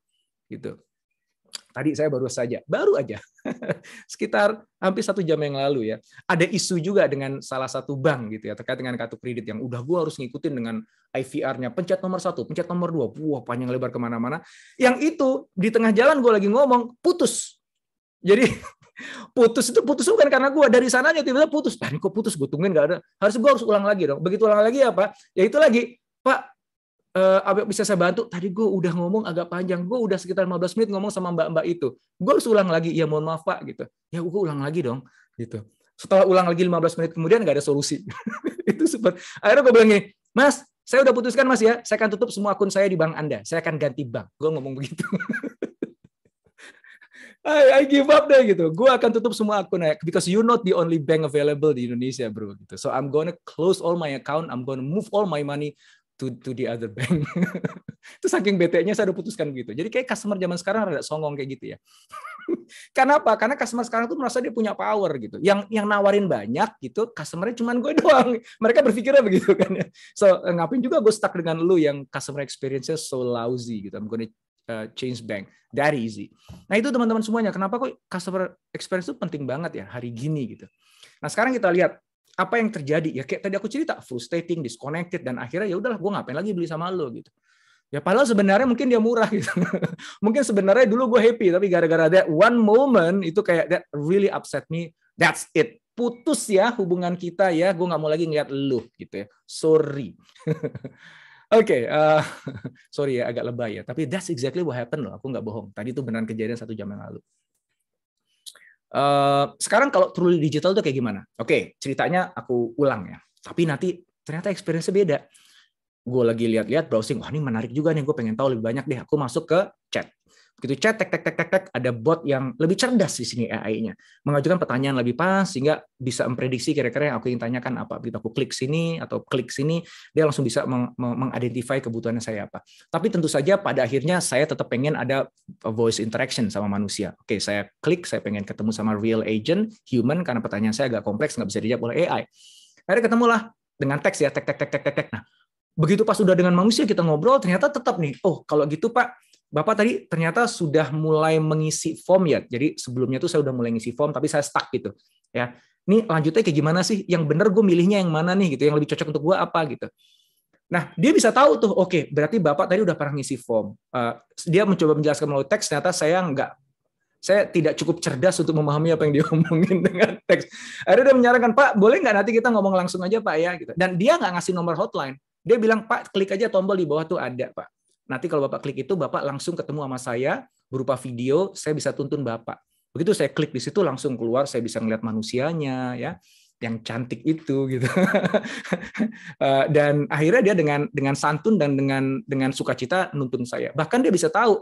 gitu. Tadi saya baru saja, baru aja, sekitar hampir satu jam yang lalu ya. Ada isu juga dengan salah satu bank gitu ya, terkait dengan kartu kredit yang udah gua harus ngikutin dengan IVR-nya. Pencet nomor satu, pencet nomor dua, wah panjang lebar kemana-mana. Yang itu di tengah jalan gua lagi ngomong, putus. Jadi putus itu putus bukan karena gua dari sananya aja tiba-tiba putus. Dan kok putus gue tungguin nggak ada. Harus gua harus ulang lagi dong. Begitu ulang lagi apa? Ya, ya itu lagi Pak, uh, apa bisa saya bantu? Tadi gue udah ngomong agak panjang, gue udah sekitar 15 menit ngomong sama mbak-mbak itu. Gue harus ulang lagi, ya mohon maaf pak gitu. Ya gue ulang lagi dong gitu. Setelah ulang lagi 15 menit kemudian nggak ada solusi. itu super. Akhirnya gue bilang gini, mas saya udah putuskan mas ya, saya akan tutup semua akun saya di bank anda, saya akan ganti bank. Gue ngomong begitu. I, I give up deh gitu. Gue akan tutup semua akun ya. Because you're not the only bank available di Indonesia bro. Gitu. So I'm gonna close all my account. I'm gonna move all my money to to the other bank. itu saking bete-nya saya udah putuskan gitu. Jadi kayak customer zaman sekarang agak songong kayak gitu ya. Karena apa? Karena customer sekarang tuh merasa dia punya power gitu. Yang yang nawarin banyak gitu, customernya cuman gue doang. Mereka berpikirnya begitu kan ya. So eh, ngapain juga gue stuck dengan lu yang customer experience-nya so lousy gitu. I'm gonna eh, change bank. That easy. Nah itu teman-teman semuanya. Kenapa kok customer experience itu penting banget ya hari gini gitu. Nah sekarang kita lihat apa yang terjadi ya kayak tadi aku cerita frustrating disconnected dan akhirnya ya udahlah gue ngapain lagi beli sama lo gitu ya padahal sebenarnya mungkin dia murah gitu mungkin sebenarnya dulu gue happy tapi gara-gara that one moment itu kayak that really upset me that's it putus ya hubungan kita ya gue nggak mau lagi ngeliat lo gitu ya sorry Oke, okay, uh, eh, sorry ya agak lebay ya, tapi that's exactly what happened loh. Aku nggak bohong. Tadi itu benar kejadian satu jam yang lalu. Uh, sekarang kalau truly digital tuh kayak gimana? Oke, okay, ceritanya aku ulang ya. Tapi nanti ternyata experience-nya beda. Gue lagi lihat-lihat browsing, wah ini menarik juga nih, gue pengen tahu lebih banyak deh. Aku masuk ke chat gitu chat tek tek tek tek tek ada bot yang lebih cerdas di sini AI-nya, mengajukan pertanyaan lebih pas sehingga bisa memprediksi kira-kira yang aku ingin tanyakan apa. Begitu aku klik sini atau klik sini, dia langsung bisa meng kebutuhannya saya apa. Tapi tentu saja pada akhirnya saya tetap pengen ada voice interaction sama manusia. Oke, saya klik saya pengen ketemu sama real agent human karena pertanyaan saya agak kompleks nggak bisa dijawab oleh AI. Akhirnya ketemulah dengan teks ya tek tek tek tek tek Nah, begitu pas sudah dengan manusia kita ngobrol ternyata tetap nih oh kalau gitu pak Bapak tadi ternyata sudah mulai mengisi form ya. Jadi sebelumnya tuh saya udah mulai ngisi form tapi saya stuck gitu. Ya. Ini lanjutnya kayak gimana sih? Yang bener gue milihnya yang mana nih gitu, yang lebih cocok untuk gue apa gitu. Nah, dia bisa tahu tuh, oke, okay, berarti Bapak tadi udah pernah ngisi form. Uh, dia mencoba menjelaskan melalui teks, ternyata saya nggak saya tidak cukup cerdas untuk memahami apa yang dia omongin dengan teks. Akhirnya dia menyarankan, Pak, boleh nggak nanti kita ngomong langsung aja, Pak, ya? Gitu. Dan dia nggak ngasih nomor hotline. Dia bilang, Pak, klik aja tombol di bawah tuh ada, Pak. Nanti kalau Bapak klik itu, Bapak langsung ketemu sama saya berupa video, saya bisa tuntun Bapak. Begitu saya klik di situ langsung keluar, saya bisa melihat manusianya, ya yang cantik itu gitu eh, dan akhirnya dia dengan dengan santun dan dengan dengan sukacita nuntun saya bahkan dia bisa tahu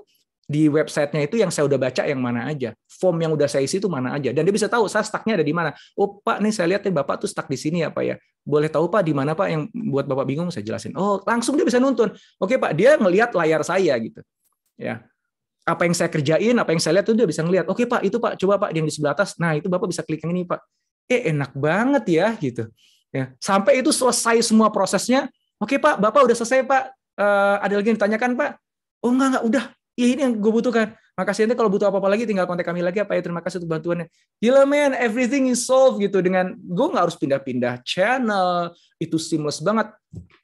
di websitenya itu yang saya udah baca yang mana aja, form yang udah saya isi itu mana aja, dan dia bisa tahu saya stucknya ada di mana. Oh pak, nih saya lihat nih bapak tuh stuck di sini ya pak ya. Boleh tahu pak di mana pak yang buat bapak bingung saya jelasin. Oh langsung dia bisa nuntun. Oke pak, dia ngelihat layar saya gitu, ya. Apa yang saya kerjain, apa yang saya lihat tuh dia bisa ngelihat. Oke pak, itu pak, coba pak yang di sebelah atas. Nah itu bapak bisa klik yang ini pak. Eh enak banget ya gitu. Ya sampai itu selesai semua prosesnya. Oke pak, bapak udah selesai pak. Uh, ada lagi yang ditanyakan pak? Oh enggak enggak udah Iya ini yang gue butuhkan. Makasih nanti kalau butuh apa-apa lagi tinggal kontak kami lagi apa ya terima kasih untuk bantuannya. Gila man, everything is solved gitu dengan gue nggak harus pindah-pindah channel, itu seamless banget.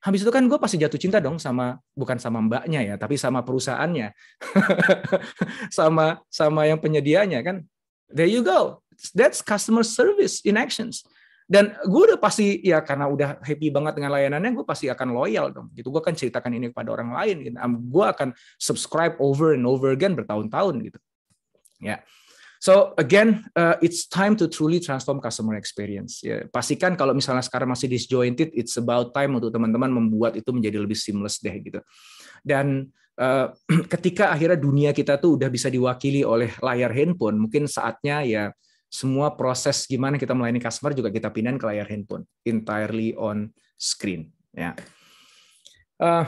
Habis itu kan gue pasti jatuh cinta dong sama bukan sama mbaknya ya, tapi sama perusahaannya. sama sama yang penyedianya kan. There you go. That's customer service in actions dan gue udah pasti ya karena udah happy banget dengan layanannya gue pasti akan loyal dong gitu gue akan ceritakan ini kepada orang lain gitu. gue akan subscribe over and over again bertahun-tahun gitu ya yeah. So again, uh, it's time to truly transform customer experience. Ya, pastikan kalau misalnya sekarang masih disjointed, it's about time untuk teman-teman membuat itu menjadi lebih seamless deh gitu. Dan uh, ketika akhirnya dunia kita tuh udah bisa diwakili oleh layar handphone, mungkin saatnya ya semua proses gimana kita melayani customer juga kita pindahin ke layar handphone entirely on screen ya uh,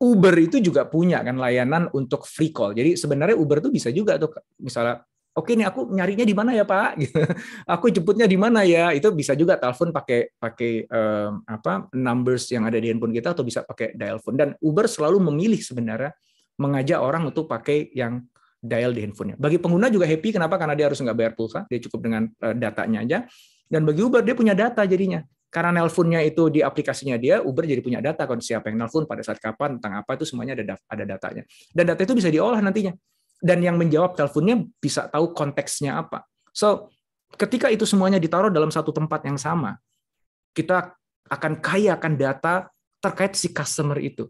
Uber itu juga punya kan layanan untuk free call jadi sebenarnya Uber tuh bisa juga tuh misalnya oke okay, nih aku nyarinya di mana ya pak gitu. aku jemputnya di mana ya itu bisa juga telepon pakai pakai um, apa numbers yang ada di handphone kita atau bisa pakai dial phone dan Uber selalu memilih sebenarnya mengajak orang untuk pakai yang dial di handphonenya. Bagi pengguna juga happy, kenapa? Karena dia harus nggak bayar pulsa, dia cukup dengan eh, datanya aja. Dan bagi Uber, dia punya data jadinya. Karena nelponnya itu di aplikasinya dia, Uber jadi punya data kalau siapa yang nelpon pada saat kapan, tentang apa itu semuanya ada ada datanya. Dan data itu bisa diolah nantinya. Dan yang menjawab teleponnya bisa tahu konteksnya apa. So, ketika itu semuanya ditaruh dalam satu tempat yang sama, kita akan kaya akan data terkait si customer itu.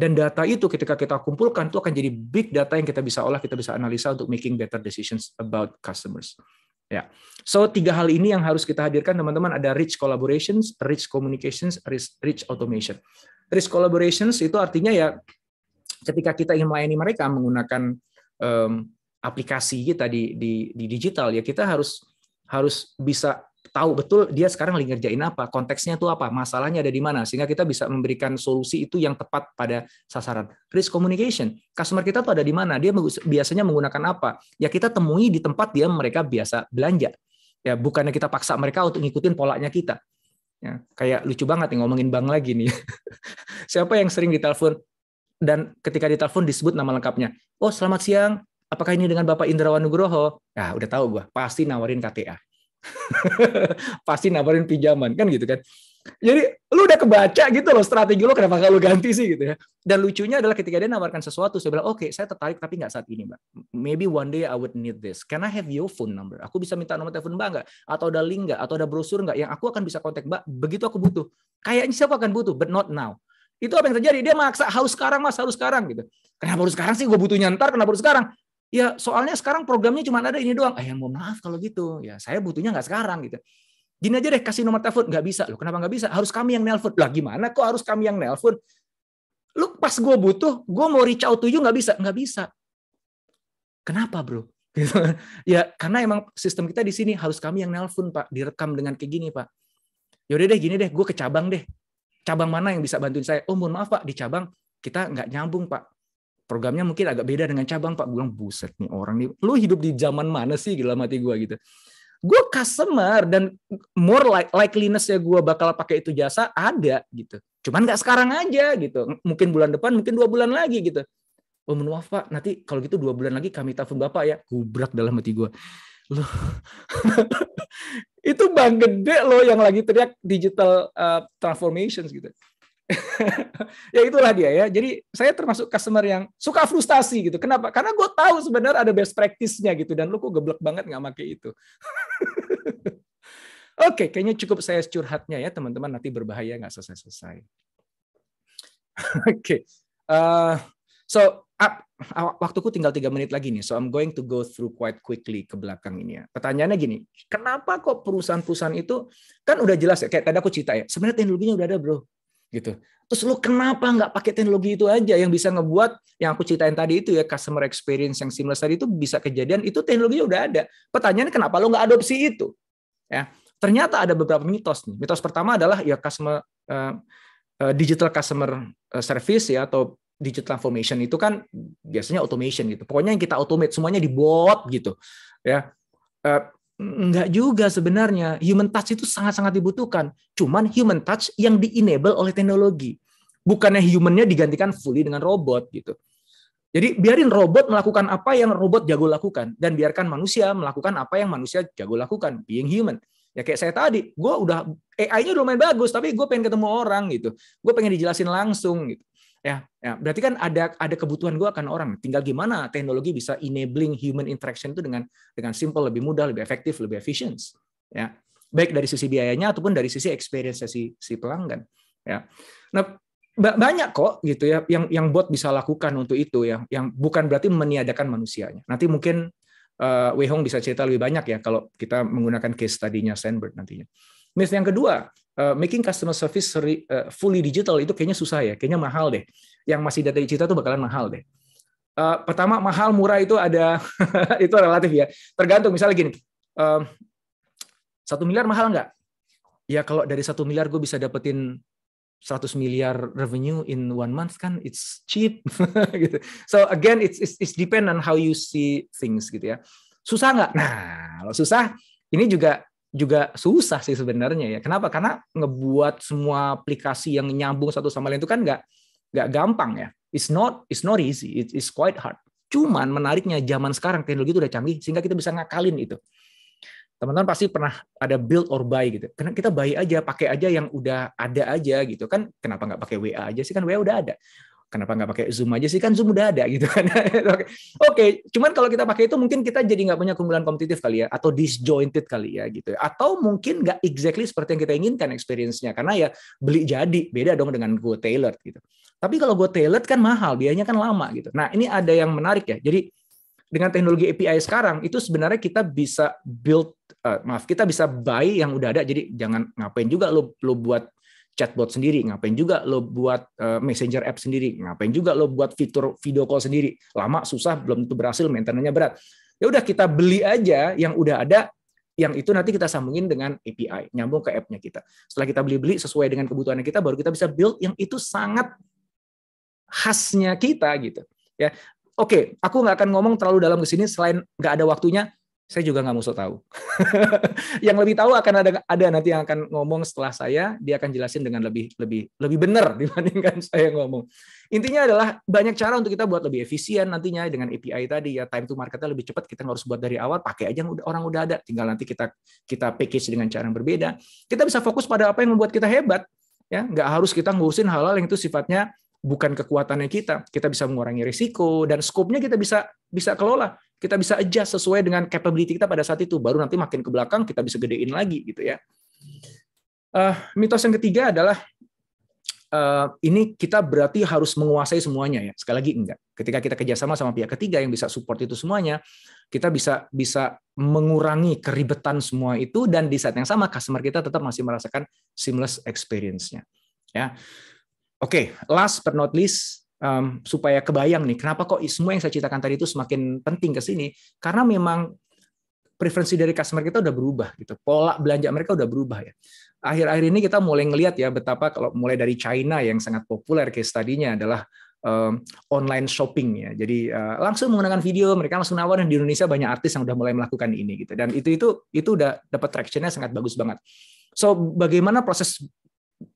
Dan data itu ketika kita kumpulkan itu akan jadi big data yang kita bisa olah, kita bisa analisa untuk making better decisions about customers. Ya. So tiga hal ini yang harus kita hadirkan teman-teman ada rich collaborations, rich communications, rich, rich automation. Rich collaborations itu artinya ya ketika kita ingin melayani mereka menggunakan um, aplikasi kita di, di, di digital ya kita harus harus bisa tahu betul dia sekarang lagi ngerjain apa, konteksnya itu apa, masalahnya ada di mana, sehingga kita bisa memberikan solusi itu yang tepat pada sasaran. Risk communication, customer kita tuh ada di mana, dia biasanya menggunakan apa, ya kita temui di tempat dia mereka biasa belanja. Ya bukannya kita paksa mereka untuk ngikutin polanya kita. Ya, kayak lucu banget nih ngomongin bank lagi nih. Siapa yang sering ditelepon dan ketika ditelepon disebut nama lengkapnya. Oh, selamat siang. Apakah ini dengan Bapak Indrawan Nugroho? ya udah tahu gua, pasti nawarin KTA pasti nawarin pinjaman kan gitu kan jadi lu udah kebaca gitu loh strategi lu kenapa kalau ganti sih gitu ya dan lucunya adalah ketika dia nawarkan sesuatu saya bilang oke okay, saya tertarik tapi nggak saat ini mbak maybe one day I would need this can I have your phone number aku bisa minta nomor telepon mbak nggak atau ada link nggak atau ada brosur nggak yang aku akan bisa kontak mbak begitu aku butuh kayaknya siapa akan butuh but not now itu apa yang terjadi dia maksa harus sekarang mas harus sekarang gitu kenapa harus sekarang sih gue butuhnya ntar kenapa harus sekarang Ya soalnya sekarang programnya cuma ada ini doang. Eh ah, yang mau maaf kalau gitu. Ya saya butuhnya nggak sekarang gitu. Gini aja deh kasih nomor telepon. Nggak bisa. lo, kenapa nggak bisa? Harus kami yang nelpon. Lah gimana kok harus kami yang nelpon? Lu pas gue butuh, gue mau reach out to you nggak bisa. Nggak bisa. Kenapa bro? Gitu. Ya karena emang sistem kita di sini harus kami yang nelpon pak. Direkam dengan kayak gini pak. Yaudah deh gini deh, gue ke cabang deh. Cabang mana yang bisa bantuin saya? Oh mohon maaf pak, di cabang kita nggak nyambung pak programnya mungkin agak beda dengan cabang pak gue bilang buset nih orang nih lu hidup di zaman mana sih gila mati gue gitu gue gitu. customer dan more like likeliness ya gue bakal pakai itu jasa ada gitu cuman nggak sekarang aja gitu mungkin bulan depan mungkin dua bulan lagi gitu oh maaf pak nanti kalau gitu dua bulan lagi kami telepon bapak ya gubrak dalam hati gue Lo itu bang gede lo yang lagi teriak digital uh, transformations gitu ya itulah dia ya. Jadi saya termasuk customer yang suka frustasi gitu. Kenapa? Karena gue tahu sebenarnya ada best practice-nya gitu. Dan lu kok geblek banget nggak pakai itu. Oke, okay, kayaknya cukup saya curhatnya ya teman-teman. Nanti berbahaya nggak selesai-selesai. Oke. okay. Uh, eh, so, up, waktuku tinggal tiga menit lagi nih. So, I'm going to go through quite quickly ke belakang ini ya. Pertanyaannya gini, kenapa kok perusahaan-perusahaan itu, kan udah jelas ya, kayak tadi aku cerita ya, sebenarnya teknologinya udah ada bro gitu. Terus lu kenapa nggak pakai teknologi itu aja yang bisa ngebuat yang aku ceritain tadi itu ya customer experience yang seamless tadi itu bisa kejadian itu teknologinya udah ada. Pertanyaannya kenapa lu nggak adopsi itu? Ya, ternyata ada beberapa mitos nih. Mitos pertama adalah ya customer uh, digital customer eh, service ya atau digital transformation itu kan biasanya automation gitu. Pokoknya yang kita automate semuanya dibuat gitu. Ya. Uh, Enggak juga sebenarnya. Human touch itu sangat-sangat dibutuhkan. Cuman human touch yang di-enable oleh teknologi. Bukannya humannya digantikan fully dengan robot gitu. Jadi biarin robot melakukan apa yang robot jago lakukan dan biarkan manusia melakukan apa yang manusia jago lakukan, being human. Ya kayak saya tadi, gue udah AI-nya udah lumayan bagus, tapi gue pengen ketemu orang gitu, gue pengen dijelasin langsung gitu. Ya, ya, berarti kan ada ada kebutuhan gue akan orang. Tinggal gimana teknologi bisa enabling human interaction itu dengan dengan simple, lebih mudah, lebih efektif, lebih efisien. Ya, baik dari sisi biayanya ataupun dari sisi experience si si pelanggan. Ya, nah banyak kok gitu ya yang yang bot bisa lakukan untuk itu ya. Yang bukan berarti meniadakan manusianya. Nanti mungkin uh, Wei Hong bisa cerita lebih banyak ya kalau kita menggunakan case tadinya Sandberg nantinya. Myth yang kedua, uh, making customer service seri, uh, fully digital itu kayaknya susah ya, kayaknya mahal deh. Yang masih data digital itu bakalan mahal deh. Uh, pertama mahal murah itu ada itu relatif ya. Tergantung misalnya gini, satu miliar mahal nggak? Ya kalau dari satu miliar gue bisa dapetin 100 miliar revenue in one month kan it's cheap gitu. So again it's it's, it's depend on how you see things gitu ya. Susah nggak? Nah, kalau susah ini juga juga susah sih sebenarnya ya. Kenapa? Karena ngebuat semua aplikasi yang nyambung satu sama lain itu kan nggak nggak gampang ya. It's not it's not easy. it's quite hard. Cuman menariknya zaman sekarang teknologi itu udah canggih sehingga kita bisa ngakalin itu. Teman-teman pasti pernah ada build or buy gitu. Karena kita buy aja, pakai aja yang udah ada aja gitu kan. Kenapa nggak pakai WA aja sih kan WA udah ada kenapa nggak pakai Zoom aja sih kan Zoom udah ada gitu kan. Oke, okay. cuman kalau kita pakai itu mungkin kita jadi nggak punya keunggulan kompetitif kali ya atau disjointed kali ya gitu. Ya. Atau mungkin nggak exactly seperti yang kita inginkan experience-nya karena ya beli jadi beda dong dengan gue tailored gitu. Tapi kalau gue tailored kan mahal, biayanya kan lama gitu. Nah, ini ada yang menarik ya. Jadi dengan teknologi API sekarang itu sebenarnya kita bisa build uh, maaf kita bisa buy yang udah ada jadi jangan ngapain juga lo lo buat chatbot sendiri, ngapain juga lo buat eh, messenger app sendiri, ngapain juga lo buat fitur video call sendiri. Lama, susah, belum tentu berhasil, maintenance-nya berat. Ya udah kita beli aja yang udah ada, yang itu nanti kita sambungin dengan API, nyambung ke app-nya kita. Setelah kita beli-beli sesuai dengan kebutuhan kita, baru kita bisa build yang itu sangat khasnya kita gitu. Ya, oke, aku nggak akan ngomong terlalu dalam ke sini selain nggak ada waktunya saya juga nggak musuh tahu. yang lebih tahu akan ada ada nanti yang akan ngomong setelah saya, dia akan jelasin dengan lebih lebih lebih benar dibandingkan saya ngomong. Intinya adalah banyak cara untuk kita buat lebih efisien nantinya dengan API tadi ya time to marketnya lebih cepat kita nggak harus buat dari awal pakai aja yang udah, orang udah ada tinggal nanti kita kita package dengan cara yang berbeda kita bisa fokus pada apa yang membuat kita hebat ya nggak harus kita ngurusin hal-hal yang itu sifatnya bukan kekuatannya kita. Kita bisa mengurangi risiko dan scope-nya kita bisa bisa kelola. Kita bisa adjust sesuai dengan capability kita pada saat itu. Baru nanti makin ke belakang kita bisa gedein lagi gitu ya. Uh, mitos yang ketiga adalah uh, ini kita berarti harus menguasai semuanya ya. Sekali lagi enggak. Ketika kita kerjasama sama pihak ketiga yang bisa support itu semuanya, kita bisa bisa mengurangi keribetan semua itu dan di saat yang sama customer kita tetap masih merasakan seamless experience-nya. Ya. Oke, okay, last but not least, um, supaya kebayang nih, kenapa kok semua yang saya ceritakan tadi itu semakin penting ke sini? Karena memang preferensi dari customer kita udah berubah gitu, pola belanja mereka udah berubah ya. Akhir-akhir ini kita mulai ngelihat ya betapa kalau mulai dari China yang sangat populer case tadinya adalah online shopping ya. Jadi eh, langsung menggunakan video, mereka langsung nawarin di Indonesia banyak artis yang udah mulai melakukan ini gitu. Dan itu itu itu udah dapat tractionnya sangat bagus banget. So bagaimana proses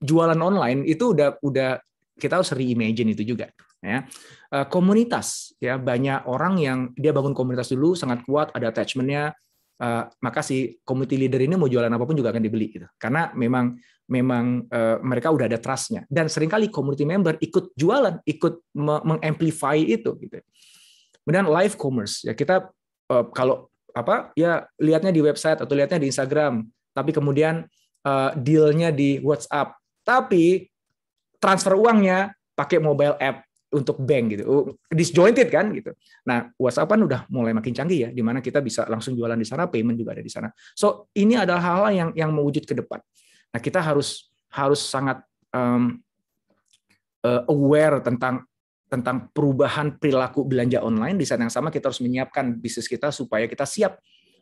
jualan online itu udah udah kita harus reimagine itu juga ya eh, komunitas ya banyak orang yang dia bangun komunitas dulu sangat kuat ada attachmentnya uh, maka si community leader ini mau jualan apapun juga akan dibeli gitu karena memang memang eh, mereka udah ada trustnya dan seringkali community member ikut jualan ikut mengamplify itu gitu kemudian live commerce ya kita kalau apa ya lihatnya di website atau lihatnya di Instagram tapi kemudian uh, dealnya di WhatsApp tapi transfer uangnya pakai mobile app untuk bank gitu. Disjointed kan gitu. Nah, WhatsApp kan udah mulai makin canggih ya di mana kita bisa langsung jualan di sana, payment juga ada di sana. So, ini adalah hal-hal yang yang mewujud ke depan. Nah, kita harus harus sangat um, aware tentang tentang perubahan perilaku belanja online di saat yang sama kita harus menyiapkan bisnis kita supaya kita siap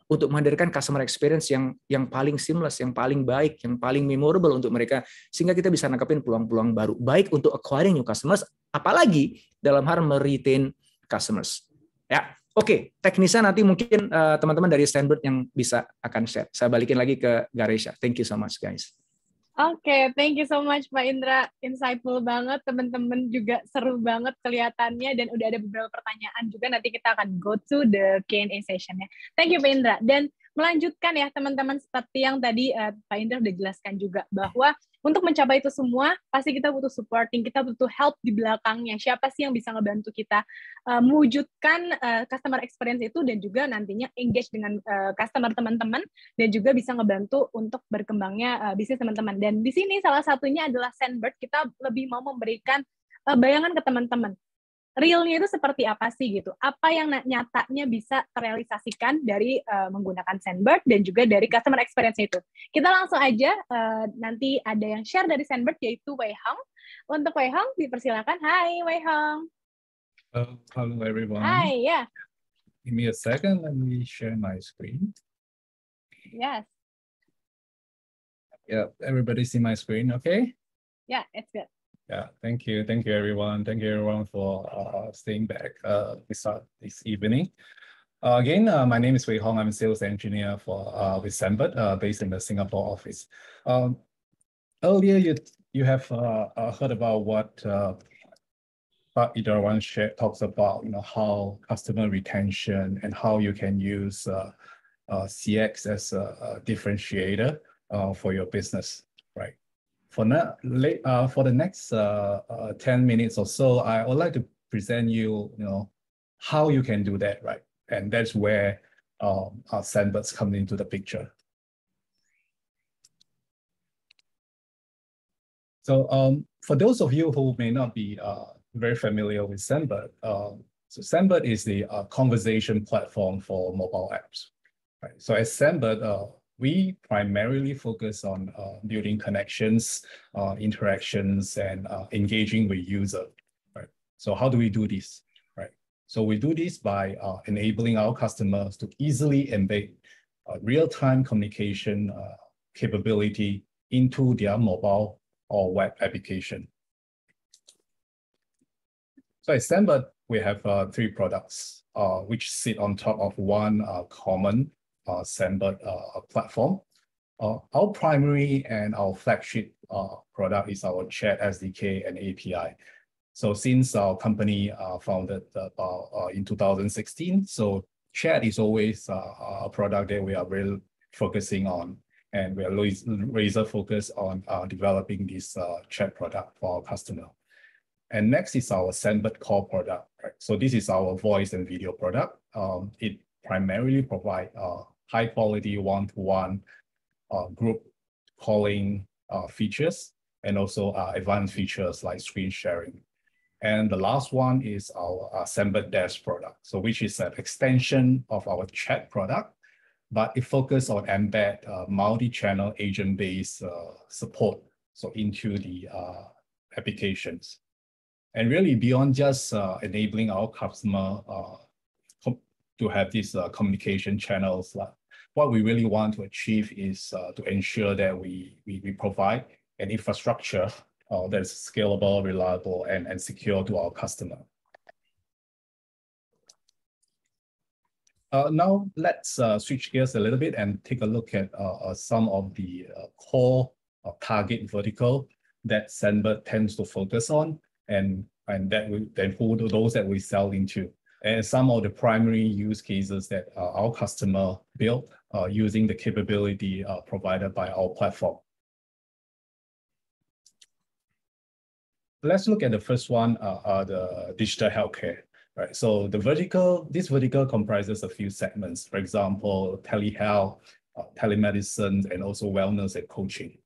untuk menghadirkan customer experience yang yang paling seamless, yang paling baik, yang paling memorable untuk mereka sehingga kita bisa nangkepin peluang-peluang baru baik untuk acquiring new customers apalagi dalam hal meretain customers. Ya. Oke, okay, teknisnya nanti mungkin eh, teman-teman uh, dari Stanford yang bisa akan share. Saya balikin lagi ke Garesha. Thank you so much guys. Oke, okay, thank you so much Pak Indra. Insightful banget, teman-teman juga seru banget kelihatannya dan udah ada beberapa pertanyaan juga nanti kita akan go to the Q&A session ya. Thank you Pak Indra. Dan melanjutkan ya teman-teman seperti yang tadi uh, Pak Indra sudah jelaskan juga bahwa untuk mencapai itu semua pasti kita butuh supporting, kita butuh help di belakangnya. Siapa sih yang bisa ngebantu kita uh, mewujudkan uh, customer experience itu dan juga nantinya engage dengan uh, customer teman-teman dan juga bisa ngebantu untuk berkembangnya uh, bisnis teman-teman. Dan di sini salah satunya adalah Sandbird kita lebih mau memberikan uh, bayangan ke teman-teman realnya itu seperti apa sih gitu. Apa yang nyatanya bisa terrealisasikan dari uh, menggunakan Sandbird dan juga dari customer experience itu. Kita langsung aja uh, nanti ada yang share dari Sandbird yaitu Wei Hong. Untuk Wei Hong dipersilakan. Hai Wei Hong. Uh, hello everyone. Hi, yeah. Give me a second, let me share my screen. Yes. Yeah, everybody see my screen, okay? Yeah, it's good. Yeah, thank you. Thank you, everyone. Thank you, everyone, for uh, staying back uh, this, uh, this evening. Uh, again, uh, my name is Wei Hong. I'm a sales engineer for uh, with Sambert, uh, based in the Singapore office. Um, earlier, you you have uh, uh, heard about what uh, but Idarwan shared talks about, you know, how customer retention and how you can use uh, CX as a, a differentiator for your business. For, now, uh, for the next uh, uh, 10 minutes or so, I would like to present you, you know, how you can do that, right? And that's where um, our sandbox comes into the picture. So um, for those of you who may not be uh, very familiar with Sandbird, uh, um, so Sandbird is the uh, conversation platform for mobile apps. Right? So as Sandbird, uh, we primarily focus on uh, building connections, uh, interactions, and uh, engaging with user. Right. So how do we do this? Right. So we do this by uh, enabling our customers to easily embed uh, real-time communication uh, capability into their mobile or web application. So at Stanford, we have three products which sit on top of one common uh, Sandbird uh, platform. Uh, our primary and our flagship uh, product is our chat SDK and API. So since our company uh, founded uh, uh, uh in 2016, so chat is always uh, a product that we are really focusing on and we are laser focused on developing this chat product for our customer. And next is our Sandbird core product. Right? So this is our voice and video product. Um, it primarily provide uh, high quality one-to-one -one, uh, group calling uh, features and also uh, advanced features like screen sharing. And the last one is our uh, Desk Dash product, so which is an extension of our chat product, but it focuses on embed uh, multi-channel agent-based uh, support so into the uh, applications. And really beyond just enabling our customer to have these uh, communication channels. What we really want to achieve is uh, to ensure that we, we, we provide an infrastructure uh, that is scalable, reliable, and, and secure to our customer. Uh, now let's uh, switch gears a little bit and take a look at uh, uh some of the uh, core uh, target vertical that Sandberg tends to focus on and, and that we, then who those that we sell into and some of the primary use cases that uh, our customer built uh, using the capability uh, provided by our platform. Let's look at the first one, uh, uh, the digital healthcare. Right, so the vertical, this vertical comprises a few segments, for example, telehealth, uh, telemedicine, and also wellness and coaching.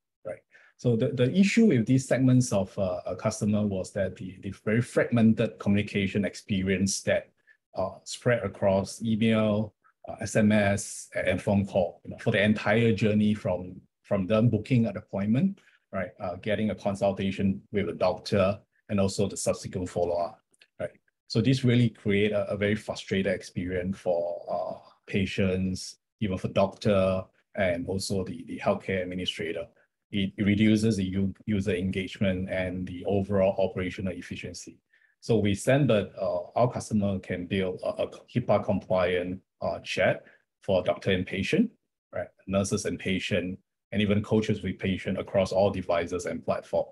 So the, the issue with these segments of uh, a customer was that the, the very fragmented communication experience that uh, spread across email, SMS, uh, and phone call you know, for the entire journey from, from them booking an appointment, right, uh, getting a consultation with a doctor, and also the subsequent follow-up, right? So this really create a, a very frustrated experience for patients, even for doctor, and also the, the healthcare administrator. It reduces the user engagement and the overall operational efficiency. So we send that uh, our customer can build a, a HIPAA compliant uh, chat for doctor and patient, right? Nurses and patient, and even coaches with patient across all devices and platform.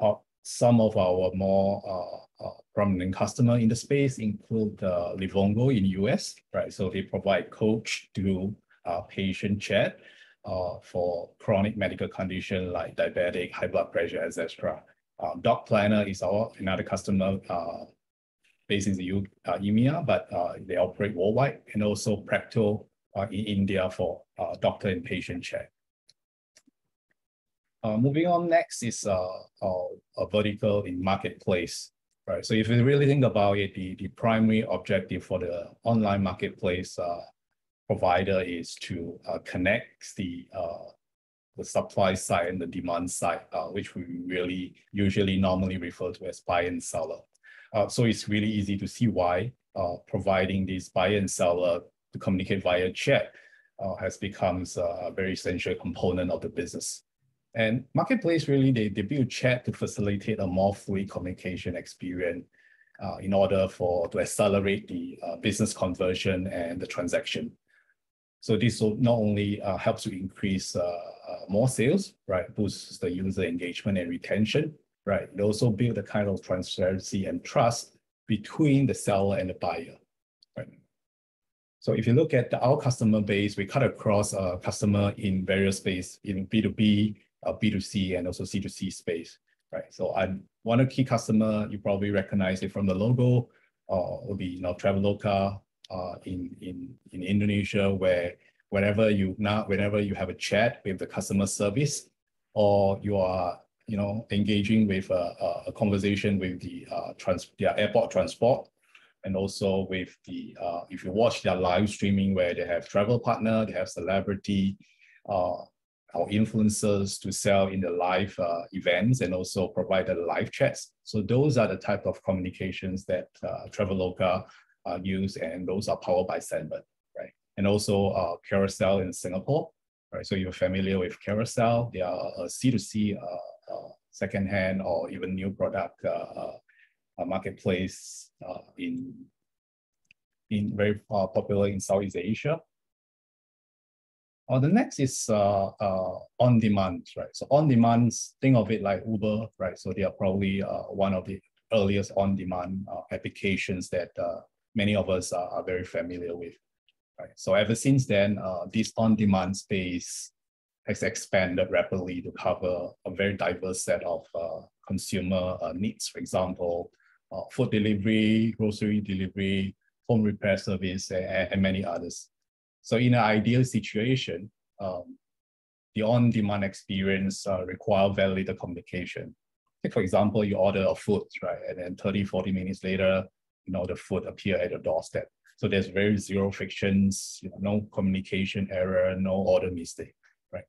Uh, some of our more prominent customer in the space include Livongo in US, right? So they provide coach to patient chat uh, for chronic medical condition like diabetic, high blood pressure, etc. Uh, Planner is our another customer uh, based in the U, uh, EMEA, but uh, they operate worldwide, and also Practo uh, in India for uh, doctor and patient check. moving on next is a vertical in marketplace. Right. So if you really think about it, the, the primary objective for the online marketplace provider is to connect the the supply side and the demand side, uh, which we really usually normally refer to as buyer and seller. Uh, so it's really easy to see why uh, providing this buyer and seller to communicate via chat uh, has become a very essential component of the business. And marketplace really, they, they build chat to facilitate a more fluid communication experience uh, in order for to accelerate the uh, business conversion and the transaction. So this will not only helps to increase more sales, right, boosts the user engagement and retention, right? It also build a kind of transparency and trust between the seller and the buyer, right? So if you look at the, our customer base, we cut across uh, customer in various space in B2B, uh, B2C, and also C2C space, right? So I'm one of key customer, you probably recognize it from the logo, uh, will be you know, Traveloka uh, in, in, in Indonesia, where whenever you now, whenever you have a chat with the customer service, or you are you know engaging with a, a conversation with the uh, trans their airport transport, and also with the uh, if you watch their live streaming where they have travel partner, they have celebrity, uh, or influencers to sell in the live uh, events and also provide the live chats. So those are the type of communications that uh, Traveloka uh, use and those are powered by Sandbird and also uh, Carousel in Singapore. Right, so you're familiar with Carousel. They are a C2C uh, uh, secondhand or even new product uh, uh, uh, marketplace in in very popular in Southeast Asia. Uh, the next is uh, uh, on demand, right? So on demand, think of it like Uber, right? So they are probably one of the earliest on demand applications that many of us are, are, very familiar with. Right? So ever since then, uh, this on-demand space has expanded rapidly to cover a very diverse set of uh, consumer uh, needs. For example, uh, food delivery, grocery delivery, home repair service, and, and many others. So in an ideal situation, um, the on-demand experience uh, require very little communication. Like for example, you order a food, right? And then 30, 40 minutes later, you know, the food appear at your doorstep. So there's very zero frictions, you know, no communication error, no order mistake, right?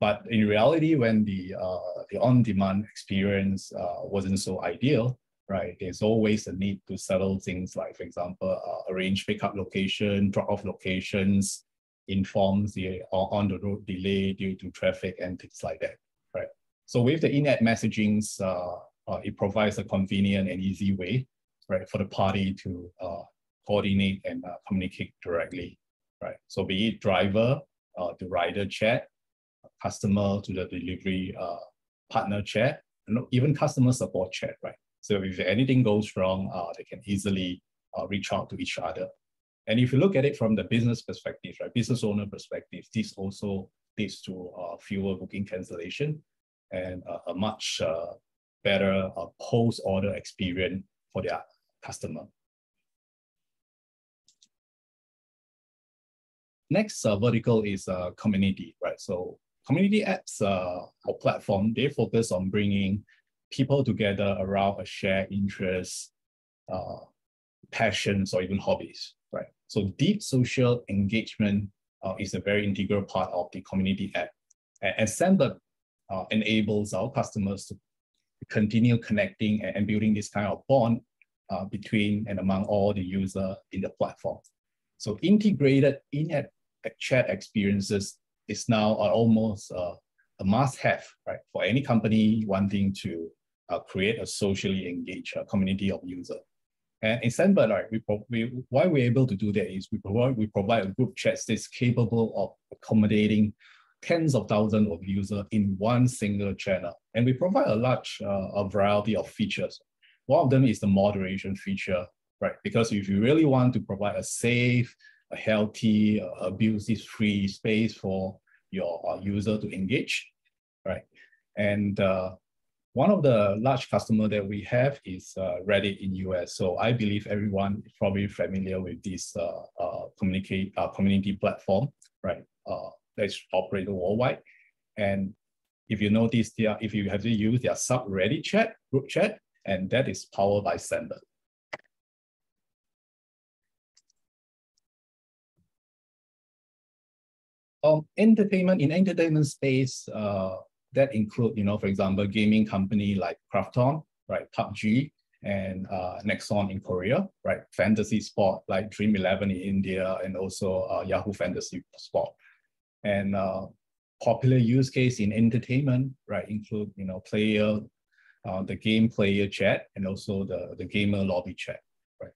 But in reality, when the, uh, the on-demand experience uh, wasn't so ideal, right? There's always a need to settle things like, for example, uh, arrange pickup location, drop-off locations, informs the uh, on-the-road delay due to traffic and things like that, right? So with the in-app messaging, uh, uh, it provides a convenient and easy way, right, for the party to uh, coordinate and uh, communicate directly, right? So be it driver uh, to rider chat, customer to the delivery uh, partner chat, even customer support chat, right? So if anything goes wrong, uh, they can easily uh, reach out to each other. And if you look at it from the business perspective, right, business owner perspective, this also leads to uh, fewer booking cancellation and a much uh, better uh, post-order experience for their customer. Next uh, vertical is uh, community, right? So community apps, uh, platform, they focus on bringing people together around a shared interest, uh, passions, or even hobbies, right? So deep social engagement uh, is a very integral part of the community app. And, and uh, enables our customers to continue connecting and, building this kind of bond uh, between and among all the users in the platform. So integrated in-app chat experiences is now almost uh, a must-have, right, for any company wanting to uh, create a socially engaged uh, community of users. And in Sandbird, right, we, pro- we why we're able to do that is we provide we provide a group chat that's capable of accommodating tens of thousands of users in one single channel, and we provide a large uh, a variety of features. One of them is the moderation feature, right? Because if you really want to provide a safe a healthy, uh, abuse-free space for your uh, user to engage, right? And uh, one of the large customer that we have is uh, Reddit in US. So I believe everyone is probably familiar with this uh, uh communicate community platform, right? that's operated worldwide. And if you notice, there, if you have to use their sub Reddit chat, group chat, and that is powered by Sender. um, entertainment in entertainment space uh, that include you know for example gaming company like Krafton right PUBG and uh, Nexon in Korea right fantasy sport like Dream Eleven in India and also uh, Yahoo Fantasy Sport and uh, popular use case in entertainment right include you know player uh, the game player chat and also the the gamer lobby chat right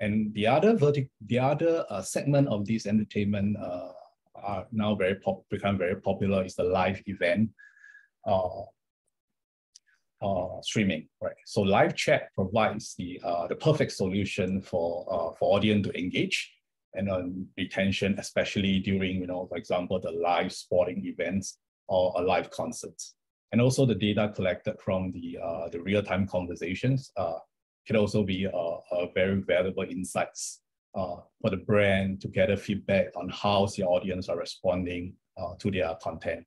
and the other vertic the other uh, segment of this entertainment uh, are now very pop, become very popular is the live event uh, uh, streaming, right? So live chat provides the uh, the perfect solution for uh, for audience to engage and on retention, especially during you know, for example, the live sporting events or a live concert. And also the data collected from the uh, the real time conversations uh, can also be uh, very valuable insights uh, for the brand to gather feedback on how the audience are responding uh, to their content.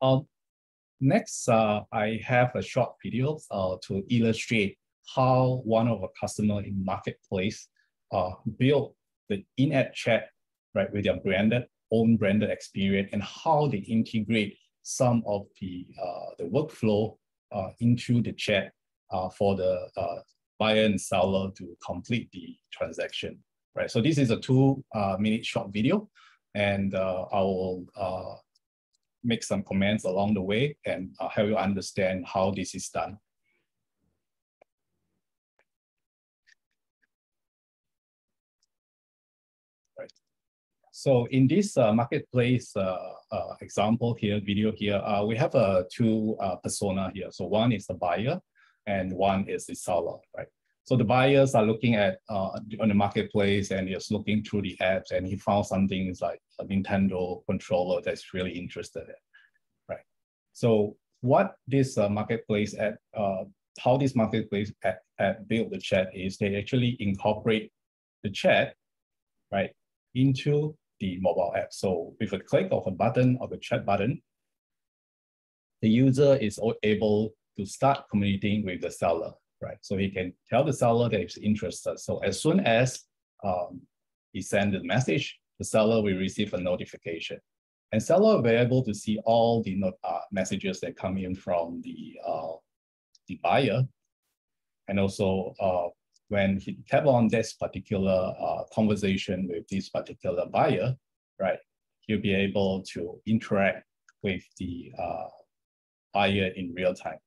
Um, next, uh, I have a short video uh, to illustrate how one of our customer in marketplace uh, built the in-app chat right with their branded own branded experience and how they integrate some of the the workflow into the chat uh, for the uh, buyer and seller to complete the transaction, right? So this is a two uh, minute short video and I will make some comments along the way and help you understand how this is done. Right. So in this uh, marketplace uh, uh, example here, video here, we have two persona here. So one is the buyer and one is the seller, right? So the buyers are looking at uh, on the marketplace and he's looking through the apps and he found something like a Nintendo controller that's really interested in, right? So what this uh, marketplace at uh, how this marketplace at, at build the chat is they actually incorporate the chat, right, into the mobile app. So with a click of a button of a chat button, the user is able to start communicating with the seller, right? So he can tell the seller that he's interested. So as soon as um, he sends the message, the seller will receive a notification. And seller will be able to see all the not, uh, messages that come in from the, uh, the buyer. And also uh, when he tap on this particular uh, conversation with this particular buyer, right, he'll be able to interact with the uh, buyer in real time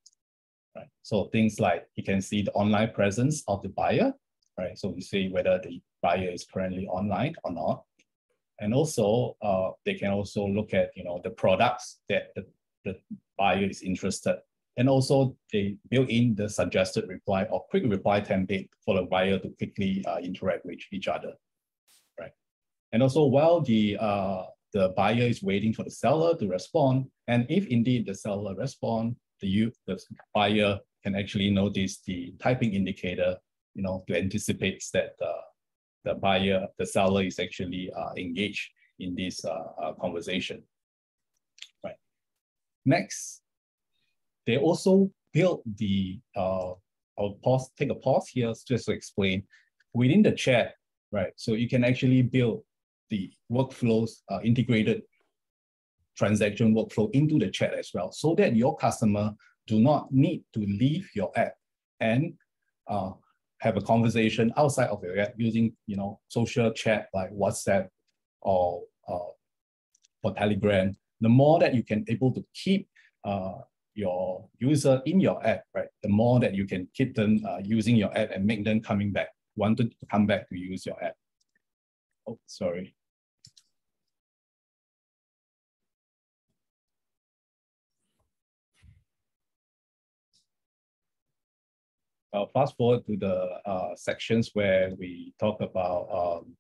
right? So things like you can see the online presence of the buyer, right? So we see whether the buyer is currently online or not. And also, uh, they can also look at you know the products that the, the buyer is interested. And also, they build in the suggested reply or quick reply template for the buyer to quickly uh, interact with each other, right? And also, while the uh, the buyer is waiting for the seller to respond, and if indeed the seller respond, the, you, the buyer can actually notice the typing indicator, you know, to anticipate that uh, the buyer, the seller is actually uh, engaged in this uh, uh, conversation. Right. Next, they also built the, uh, I'll pause, take a pause here just to explain, within the chat, right? So you can actually build the workflows uh, integrated transaction workflow into the chat as well, so that your customer do not need to leave your app and uh, have a conversation outside of your app using you know social chat like WhatsApp or uh, or Telegram. The more that you can able to keep uh, your user in your app, right? The more that you can keep them uh, using your app and make them coming back, want to come back to use your app. Oh, sorry. Uh, fast forward to the uh, sections where we talk about um,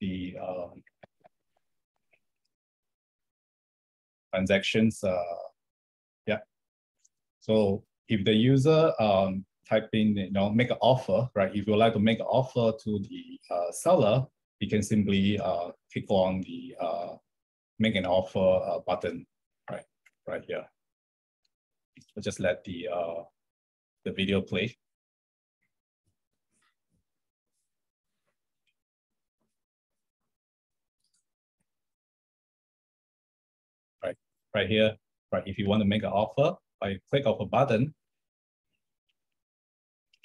the um, uh, transactions. yeah. So if the user um, type in, you know, make an offer, right? If you like to make an offer to the uh, seller, you can simply uh, click on the make an offer button, right, right here. I'll just let the the video play. Right, right here, right, if you want to make an offer, by click of a button,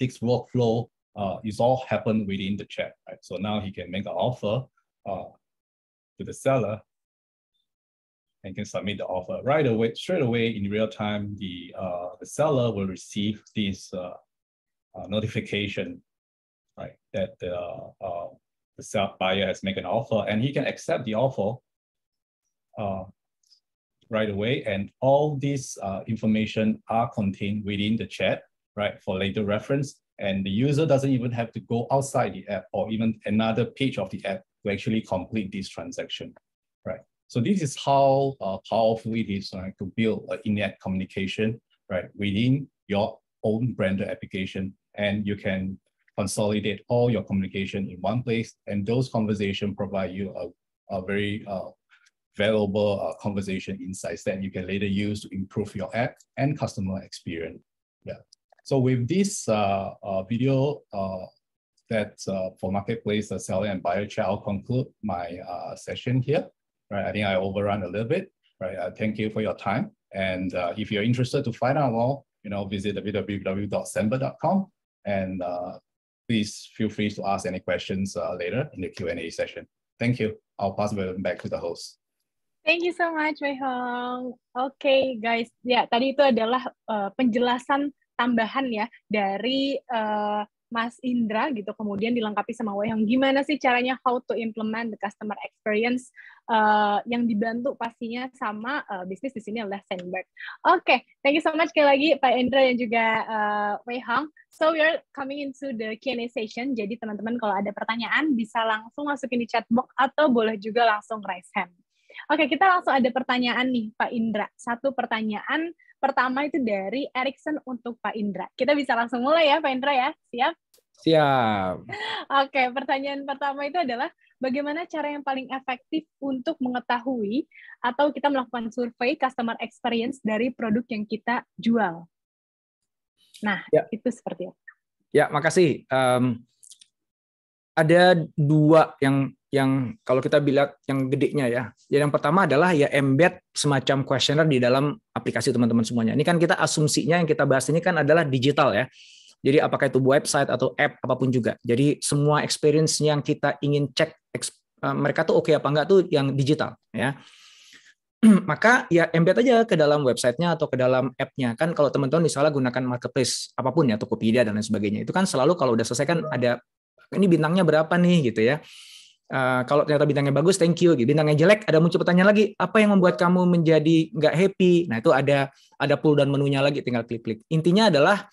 this workflow uh, is all happen within the chat, right? So now he can make an offer uh, to the seller and can submit the offer right away, straight away in real time. The, uh, the seller will receive this uh, uh, notification, right, that the, uh, uh the self buyer has made an offer and he can accept the offer uh, right away. And all this uh, information are contained within the chat, right, for later reference. And the user doesn't even have to go outside the app or even another page of the app to actually complete this transaction, right? So this is how uh, powerful it is right, uh, to build an in-app communication right within your own branded application, and you can consolidate all your communication in one place. And those conversation provide you a, a very uh, valuable uh, conversation insights that you can later use to improve your app and customer experience. Yeah. So with this uh, uh, video uh, that uh, for Marketplace Seller and Buyer, I'll conclude my session here. Right, I think I overrun a little bit. Right, uh, thank you for your time. And uh, if you're interested to find out more, you know, visit www.semba.com and uh, please feel free to ask any questions uh, later in the Q&A session. Thank you. I'll pass it back to the host. Thank you so much, Wei Hong. Oke, okay, guys. Ya, tadi itu adalah uh, penjelasan tambahan ya dari uh, Mas Indra gitu kemudian dilengkapi sama Wayang gimana sih caranya how to implement the customer experience uh, yang dibantu pastinya sama uh, bisnis di sini adalah Sandberg. Oke, okay, thank you so much sekali lagi Pak Indra dan juga uh, eh, Hong. So we are coming into the Q&A session. Jadi teman-teman kalau ada pertanyaan bisa langsung masukin di chat box atau boleh juga langsung raise hand. Oke, okay, kita langsung ada pertanyaan nih Pak Indra. Satu pertanyaan Pertama itu dari Erickson untuk Pak Indra. Kita bisa langsung mulai ya Pak Indra ya. Siap? Siap. Oke, pertanyaan pertama itu adalah bagaimana cara yang paling efektif untuk mengetahui atau kita melakukan survei customer experience dari produk yang kita jual? Nah, ya. itu seperti apa Ya, makasih. Um, ada dua yang yang kalau kita bilang yang gedenya ya. Jadi ya, yang pertama adalah ya embed semacam questionnaire di dalam aplikasi teman-teman semuanya. Ini kan kita asumsinya yang kita bahas ini kan adalah digital ya. Jadi apakah itu website atau app apapun juga. Jadi semua experience yang kita ingin cek eh, mereka tuh oke okay apa enggak tuh yang digital ya. Maka ya embed aja ke dalam websitenya atau ke dalam app-nya. Kan kalau teman-teman misalnya gunakan marketplace apapun ya Tokopedia dan lain sebagainya. Itu kan selalu kalau udah selesai kan ada ini bintangnya berapa nih gitu ya Eh, kalau ternyata bintangnya bagus, thank you. Gitu. Bintangnya jelek, ada muncul pertanyaan lagi, apa yang membuat kamu menjadi nggak happy? Nah itu ada ada pull dan menunya lagi, tinggal klik-klik. Intinya adalah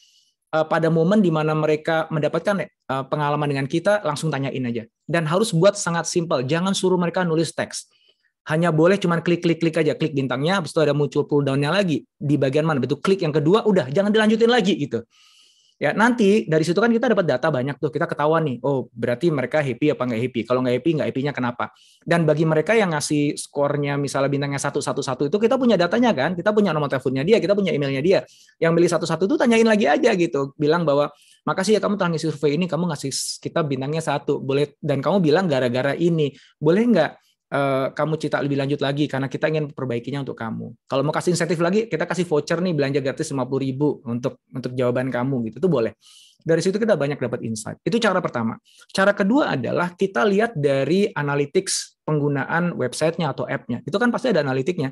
uh, pada momen di mana mereka mendapatkan uh, pengalaman dengan kita, langsung tanyain aja. Dan harus buat sangat simpel, jangan suruh mereka nulis teks. Hanya boleh cuman klik-klik-klik aja, klik bintangnya, habis itu ada muncul pull down-nya lagi. Di bagian mana? Betul klik yang kedua, udah, jangan dilanjutin lagi gitu. Ya, nanti dari situ kan kita dapat data banyak tuh, kita ketahuan nih, oh berarti mereka happy apa nggak happy. Kalau nggak happy, nggak happy-nya kenapa. Dan bagi mereka yang ngasih skornya misalnya bintangnya satu satu satu itu kita punya datanya kan, kita punya nomor teleponnya dia, kita punya emailnya dia. Yang milih satu satu itu tanyain lagi aja gitu, bilang bahwa makasih ya kamu telah ngisi survei ini, kamu ngasih kita bintangnya satu, boleh dan kamu bilang gara-gara ini, boleh nggak Eh, kamu cita lebih lanjut lagi karena kita ingin perbaikinya untuk kamu. Kalau mau kasih insentif lagi, kita kasih voucher nih belanja gratis 50 ribu untuk untuk jawaban kamu gitu. Itu boleh. Dari situ kita banyak dapat insight. Itu cara pertama. Cara kedua adalah kita lihat dari analytics penggunaan websitenya atau app-nya. Itu kan pasti ada analitiknya.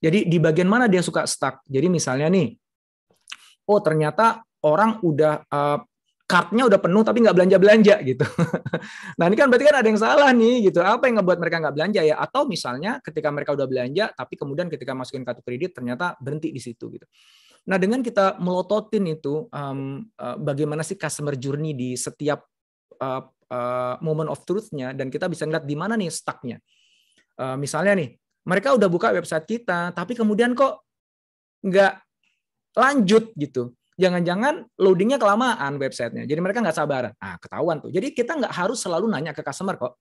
Jadi di bagian mana dia suka stuck. Jadi misalnya nih, oh ternyata orang udah uh, Kartnya udah penuh tapi nggak belanja belanja gitu. nah ini kan berarti kan ada yang salah nih gitu. Apa yang ngebuat mereka nggak belanja ya? Atau misalnya ketika mereka udah belanja tapi kemudian ketika masukin kartu kredit ternyata berhenti di situ gitu. Nah dengan kita melototin itu um, uh, bagaimana sih customer journey di setiap uh, uh, moment of truth-nya dan kita bisa ngeliat di mana nih stucknya. Uh, misalnya nih mereka udah buka website kita tapi kemudian kok nggak lanjut gitu jangan-jangan loadingnya kelamaan websitenya. Jadi mereka nggak sabar. Nah, ketahuan tuh. Jadi kita nggak harus selalu nanya ke customer kok.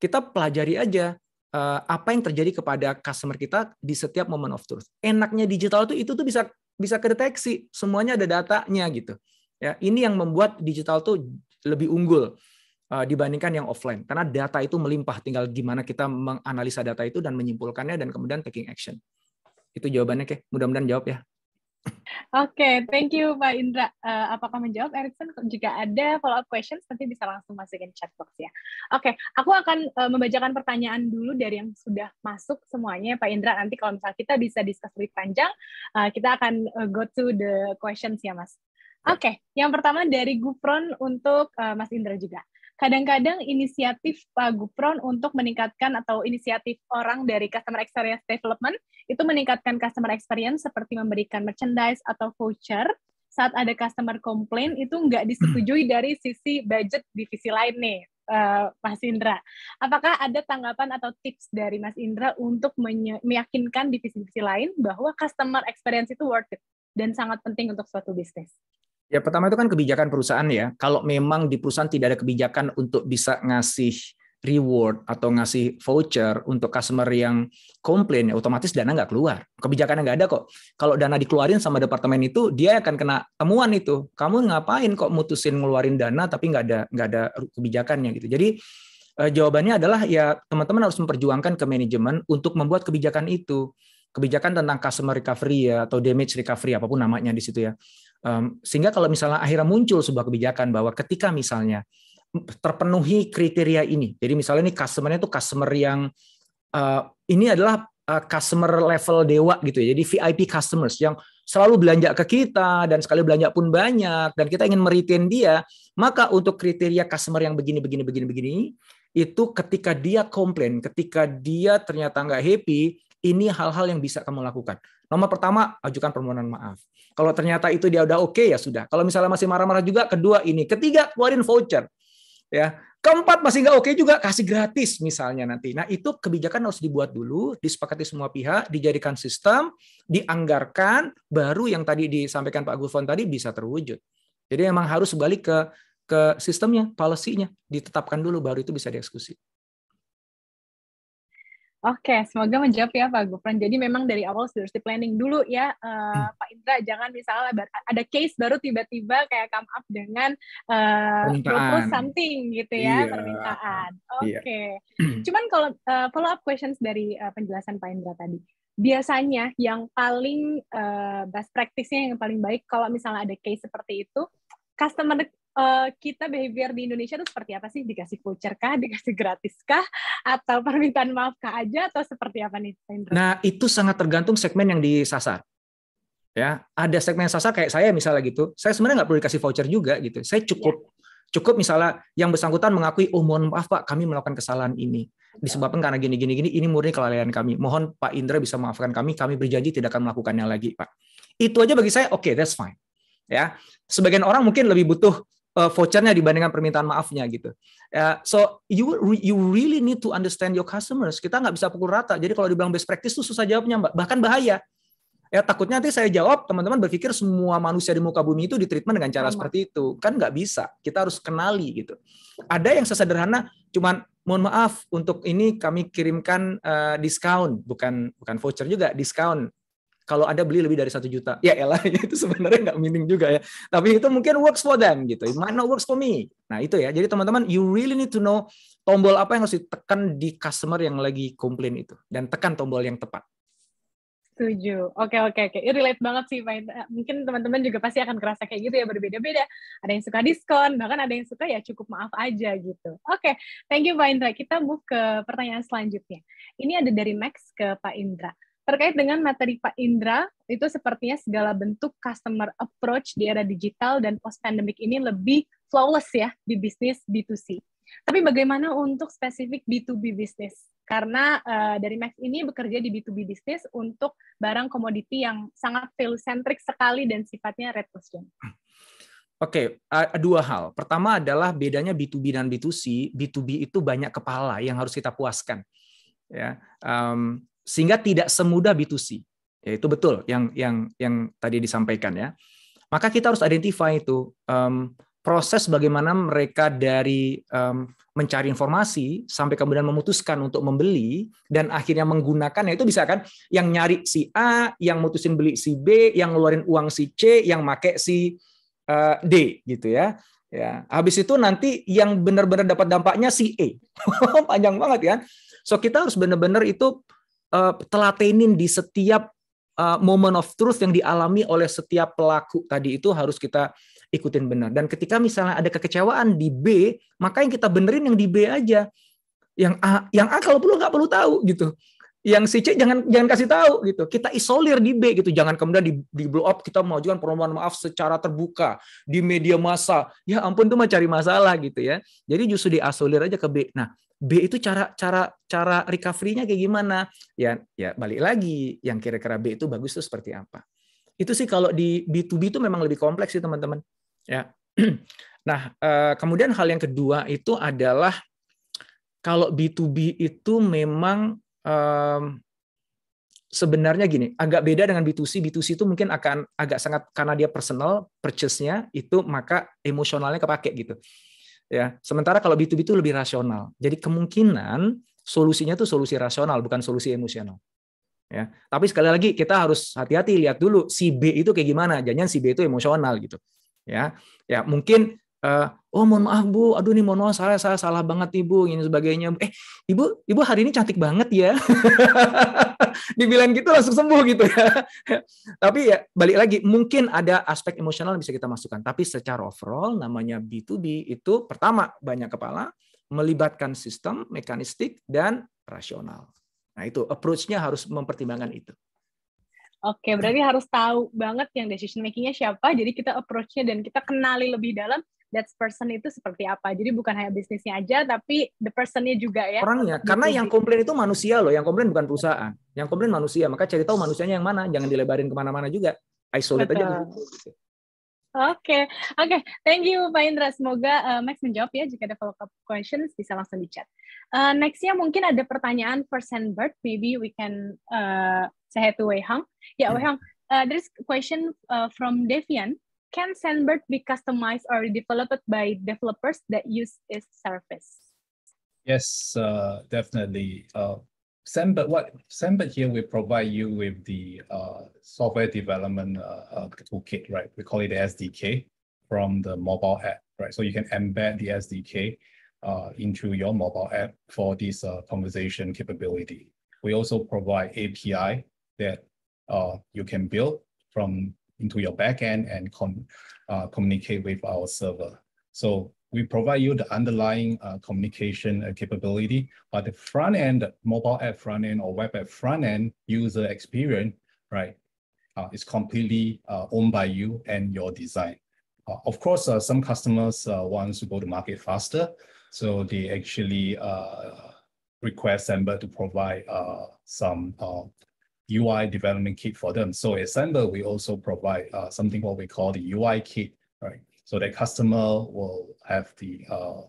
Kita pelajari aja eh, apa yang terjadi kepada customer kita di setiap moment of truth. Enaknya digital tuh itu tuh bisa bisa kedeteksi. Semuanya ada datanya gitu. Ya, ini yang membuat digital tuh lebih unggul eh, dibandingkan yang offline karena data itu melimpah tinggal gimana kita menganalisa data itu dan menyimpulkannya dan kemudian taking action itu jawabannya ke mudah-mudahan jawab ya Oke, okay, thank you Pak Indra. Uh, apakah menjawab, Erickson? Jika ada follow-up questions, nanti bisa langsung masukin chat box ya. Oke, okay, aku akan uh, membacakan pertanyaan dulu dari yang sudah masuk semuanya, ya, Pak Indra. Nanti kalau misalnya kita bisa diskus lebih panjang, uh, kita akan uh, go to the questions ya, Mas. Ya. Oke, okay, yang pertama dari Gupron untuk uh, Mas Indra juga kadang-kadang inisiatif Pak Gupron untuk meningkatkan atau inisiatif orang dari customer experience development itu meningkatkan customer experience seperti memberikan merchandise atau voucher saat ada customer complain itu nggak disetujui hmm. dari sisi budget divisi lain nih. Uh, Mas Indra, apakah ada tanggapan atau tips dari Mas Indra untuk meyakinkan divisi-divisi lain bahwa customer experience itu worth it dan sangat penting untuk suatu bisnis? Ya pertama itu kan kebijakan perusahaan ya. Kalau memang di perusahaan tidak ada kebijakan untuk bisa ngasih reward atau ngasih voucher untuk customer yang komplain, ya otomatis dana nggak keluar. Kebijakannya nggak ada kok. Kalau dana dikeluarin sama departemen itu, dia akan kena temuan itu. Kamu ngapain kok mutusin ngeluarin dana tapi nggak ada nggak ada kebijakannya gitu. Jadi eh, jawabannya adalah ya teman-teman harus memperjuangkan ke manajemen untuk membuat kebijakan itu kebijakan tentang customer recovery ya atau damage recovery apapun namanya di situ ya sehingga kalau misalnya akhirnya muncul sebuah kebijakan bahwa ketika misalnya terpenuhi kriteria ini, jadi misalnya ini customernya itu customer yang eh, ini adalah eh, customer level dewa gitu ya, jadi VIP customers yang selalu belanja ke kita dan sekali belanja pun banyak dan kita ingin meritin dia, maka untuk kriteria customer yang begini begini begini begini itu ketika dia komplain, ketika dia ternyata nggak happy, ini hal-hal yang bisa kamu lakukan. Nomor pertama, ajukan permohonan maaf. Kalau ternyata itu dia udah oke okay, ya sudah. Kalau misalnya masih marah-marah juga, kedua ini, ketiga keluarin voucher, ya. Keempat masih nggak oke okay juga kasih gratis misalnya nanti. Nah itu kebijakan harus dibuat dulu, disepakati semua pihak, dijadikan sistem, dianggarkan, baru yang tadi disampaikan Pak Gufon tadi bisa terwujud. Jadi emang harus balik ke ke sistemnya, palasinya ditetapkan dulu, baru itu bisa dieksekusi. Oke, okay, semoga menjawab ya Pak Gufran. Jadi memang dari awal di planning dulu ya uh, Pak Indra, jangan misalnya ada case baru tiba-tiba kayak come up dengan eh, uh, proposal something gitu ya, iya. permintaan. Ah, ah. Iya. Oke. Okay. Hmm. Iya. Cuman kalau uh, eh, follow up questions dari uh, penjelasan Pak Indra tadi, biasanya yang paling uh, best practice-nya yang paling baik kalau misalnya ada case seperti itu, customer uh, kita behavior di Indonesia itu seperti apa sih? Dikasih voucher kah? Dikasih gratis kah? Atau permintaan maaf kah aja? Atau seperti apa nih? Sandra? Nah, itu sangat tergantung segmen yang disasar. Ya, ada segmen yang sasar kayak saya misalnya gitu. Saya sebenarnya nggak perlu dikasih voucher juga gitu. Saya cukup ya cukup misalnya yang bersangkutan mengakui oh mohon maaf pak kami melakukan kesalahan ini disebabkan karena gini gini gini ini murni kelalaian kami mohon pak Indra bisa memaafkan kami kami berjanji tidak akan melakukannya lagi pak itu aja bagi saya oke okay, that's fine ya sebagian orang mungkin lebih butuh uh, vouchernya dibandingkan permintaan maafnya gitu. Uh, so you you really need to understand your customers. Kita nggak bisa pukul rata. Jadi kalau dibilang best practice itu susah jawabnya, mbak. Bahkan bahaya. Ya takutnya nanti saya jawab teman-teman berpikir semua manusia di muka bumi itu ditreatment dengan cara Sama. seperti itu kan nggak bisa. Kita harus kenali gitu. Ada yang sesederhana cuman mohon maaf untuk ini kami kirimkan uh, eh, diskon bukan bukan voucher juga diskon kalau Anda beli lebih dari satu juta. Ya elah, itu sebenarnya nggak mending juga ya. Tapi itu mungkin works for them gitu. It might not works for me. Nah itu ya. Jadi teman-teman, you really need to know tombol apa yang harus ditekan di customer yang lagi komplain itu. Dan tekan tombol yang tepat. Setuju. Oke, oke, oke. Okay. relate banget sih. Main. Eh, mungkin teman-teman juga pasti akan kerasa kayak gitu ya, berbeda-beda. Ada yang suka diskon, bahkan ada yang suka ya cukup maaf aja gitu. Oke, okay. thank you Pak Indra. Kita move ke pertanyaan selanjutnya. Ini ada dari Max ke Pak Indra. Terkait dengan materi Pak Indra, itu sepertinya segala bentuk customer approach di era digital dan post pandemic ini lebih flawless ya di bisnis B2C. Tapi bagaimana untuk spesifik B2B bisnis? Karena uh, dari Max ini bekerja di B2B bisnis untuk barang komoditi yang sangat value centric sekali dan sifatnya red question. Oke, okay, dua hal. Pertama adalah bedanya B2B dan B2C. B2B itu banyak kepala yang harus kita puaskan. Ya, um, sehingga tidak semudah B2C. Yaitu betul yang yang yang tadi disampaikan ya. Maka kita harus identify itu um, proses bagaimana mereka dari um, mencari informasi sampai kemudian memutuskan untuk membeli dan akhirnya menggunakan ya itu bisa kan yang nyari si A, yang mutusin beli si B, yang ngeluarin uang si C, yang make si uh, D gitu ya. Ya, habis itu nanti yang benar-benar dapat dampaknya si E. Panjang banget ya. So kita harus benar-benar itu uh, telatenin di setiap uh, moment of truth yang dialami oleh setiap pelaku tadi itu harus kita ikutin benar. Dan ketika misalnya ada kekecewaan di B, maka yang kita benerin yang di B aja. Yang A, yang A kalau perlu nggak perlu tahu gitu yang si C jangan jangan kasih tahu gitu. Kita isolir di B gitu. Jangan kemudian di, di blow up kita mengajukan permohonan maaf secara terbuka di media massa. Ya ampun tuh mah cari masalah gitu ya. Jadi justru diisolir aja ke B. Nah, B itu cara cara cara recovery-nya kayak gimana? Ya ya balik lagi yang kira-kira B itu bagus itu seperti apa. Itu sih kalau di B2B itu memang lebih kompleks sih teman-teman. Ya. Nah, eh, kemudian hal yang kedua itu adalah kalau B2B itu memang sebenarnya gini, agak beda dengan B2C. B2C itu mungkin akan agak sangat karena dia personal purchase-nya itu maka emosionalnya kepake gitu ya sementara kalau B2B itu lebih rasional jadi kemungkinan solusinya tuh solusi rasional bukan solusi emosional ya tapi sekali lagi kita harus hati-hati lihat dulu si B itu kayak gimana jangan si B itu emosional gitu ya ya mungkin uh, oh mohon maaf bu, aduh nih mohon maaf saya saya salah banget ibu ini sebagainya. Eh ibu ibu hari ini cantik banget ya. Dibilang gitu langsung sembuh gitu ya. tapi ya balik lagi mungkin ada aspek emosional yang bisa kita masukkan. Tapi secara overall namanya B2B itu pertama banyak kepala melibatkan sistem, mekanistik dan rasional. Nah itu approach-nya harus mempertimbangkan itu. Oke, berarti harus tahu banget yang decision making-nya siapa, jadi kita approach-nya dan kita kenali lebih dalam that person itu seperti apa. Jadi bukan hanya bisnisnya aja, tapi the personnya juga ya. Orangnya, karena Bisnis. yang komplain itu manusia loh, yang komplain bukan perusahaan. Yang komplain manusia, maka cari tahu manusianya yang mana, jangan dilebarin kemana-mana juga. Isolate Betul. aja. Oke, okay. oke. Okay. Thank you Pak Indra. Semoga uh, Max menjawab ya. Jika ada follow-up questions, bisa langsung di chat. Uh, eh, Nextnya mungkin ada pertanyaan for Sandberg. Maybe we can uh, say hi to Wei Hang. Ya, yeah, Wei hmm. Hang, uh, there's question uh, from Devian. can Sandbird be customized or developed by developers that use its service? Yes, uh, definitely. Uh, Sandbird, what Sandbird here will provide you with the uh, software development uh, uh, toolkit, right? We call it the SDK from the mobile app, right? So you can embed the SDK uh, into your mobile app for this conversation capability. We also provide API that you can build from into your backend and uh, communicate with our server. So we provide you the underlying uh, communication uh, capability, but the front end, mobile app front end or web app front end user experience, right, uh, is completely uh, owned by you and your design. Uh, of course, uh, some customers want to go to market faster, so they actually request Ember to provide some UI development kit for them. So at Samba, we also provide uh, something what we call the UI kit, right? So the customer will have the uh,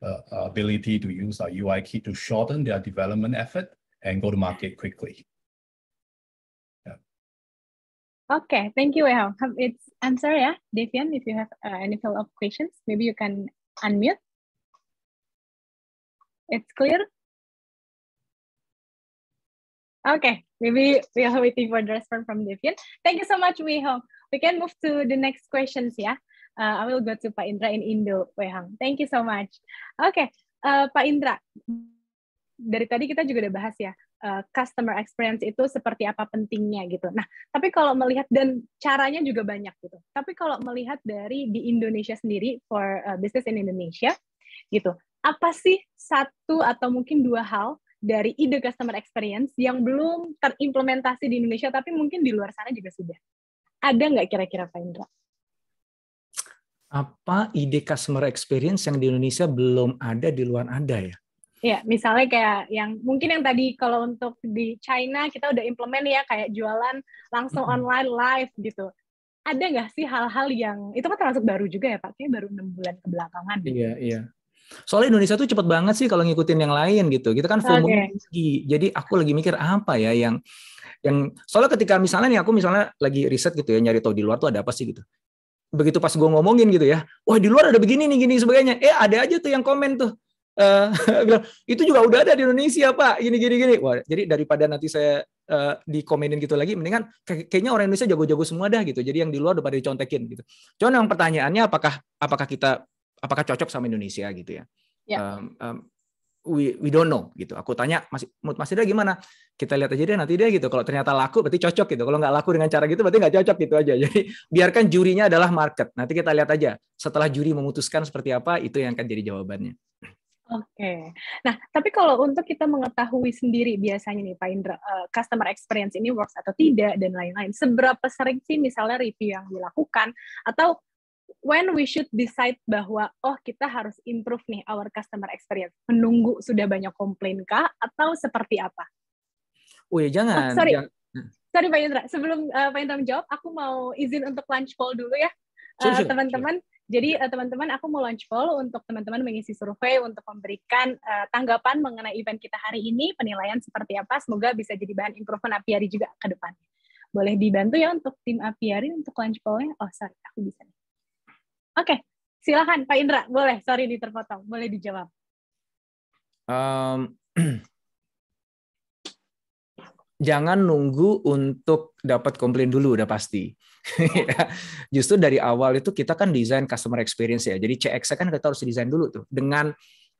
uh, uh ability to use our UI kit to shorten their development effort and go to market quickly. Yeah. Okay, thank you, Ehao. Um, it's I'm sorry, yeah, Devian, if you have uh, any follow-up questions, maybe you can unmute. It's clear. Okay, maybe we are waiting for the response from Devian. Thank you so much, Wehong. We can move to the next questions, yeah. Uh, I will go to Pak Indra in Indo, Wehong. Thank you so much. Okay, uh, Pak Indra, dari tadi kita juga udah bahas ya, uh, customer experience itu seperti apa pentingnya gitu. Nah, tapi kalau melihat dan caranya juga banyak gitu. Tapi kalau melihat dari di Indonesia sendiri for uh, business in Indonesia gitu, apa sih satu atau mungkin dua hal dari ide customer experience yang belum terimplementasi di Indonesia, tapi mungkin di luar sana juga sudah. Ada nggak kira-kira Pak Indra? Apa ide customer experience yang di Indonesia belum ada, di luar ada ya? Ya, misalnya kayak yang mungkin yang tadi kalau untuk di China kita udah implement ya kayak jualan langsung mm -hmm. online live gitu. Ada nggak sih hal-hal yang itu kan termasuk baru juga ya Pak? Kayaknya baru enam bulan kebelakangan. Iya, iya. Soalnya Indonesia tuh cepet banget sih kalau ngikutin yang lain gitu. Kita kan full okay. Movie. Jadi aku lagi mikir apa ya yang yang soalnya ketika misalnya nih aku misalnya lagi riset gitu ya nyari tahu di luar tuh ada apa sih gitu. Begitu pas gue ngomongin gitu ya, wah di luar ada begini nih gini sebagainya. Eh ada aja tuh yang komen tuh. Uh, itu juga udah ada di Indonesia pak gini gini gini wah jadi daripada nanti saya uh, dikomenin gitu lagi mendingan kayaknya orang Indonesia jago-jago semua dah gitu jadi yang di luar udah pada dicontekin gitu cuman yang pertanyaannya apakah apakah kita apakah cocok sama Indonesia gitu ya. Yeah. Ya. Um, um, we, we don't know gitu. Aku tanya masih masih ada gimana? Kita lihat aja deh nanti deh gitu. Kalau ternyata laku berarti cocok gitu. Kalau nggak laku dengan cara gitu berarti nggak cocok gitu aja. Jadi biarkan jurinya adalah market. Nanti kita lihat aja setelah juri memutuskan seperti apa itu yang akan jadi jawabannya. Oke, okay. nah tapi kalau untuk kita mengetahui sendiri biasanya nih Pak Indra, uh, customer experience ini works atau tidak dan lain-lain, seberapa sering sih misalnya review yang dilakukan atau when we should decide bahwa oh kita harus improve nih our customer experience? Menunggu sudah banyak komplain kah atau seperti apa? Oh ya jangan. Oh, sorry. Jangan. Hmm. Sorry Pak Indra, sebelum uh, Pak Indra menjawab, aku mau izin untuk lunch call dulu ya. Eh, teman-teman, uh, jadi eh, teman-teman aku mau launch poll untuk teman-teman mengisi survei untuk memberikan uh, tanggapan mengenai event kita hari ini, penilaian seperti apa, semoga bisa jadi bahan improvement apiari juga ke depan. Boleh dibantu ya untuk tim apiari untuk lunch pollnya? Oh sorry, aku bisa nih. Oke, okay. silahkan Pak Indra. Boleh, sorry terpotong, Boleh dijawab. Um, jangan nunggu untuk dapat komplain dulu udah pasti. Ya, justru dari awal itu kita kan desain customer experience ya. Jadi CX kan kita harus desain dulu tuh dengan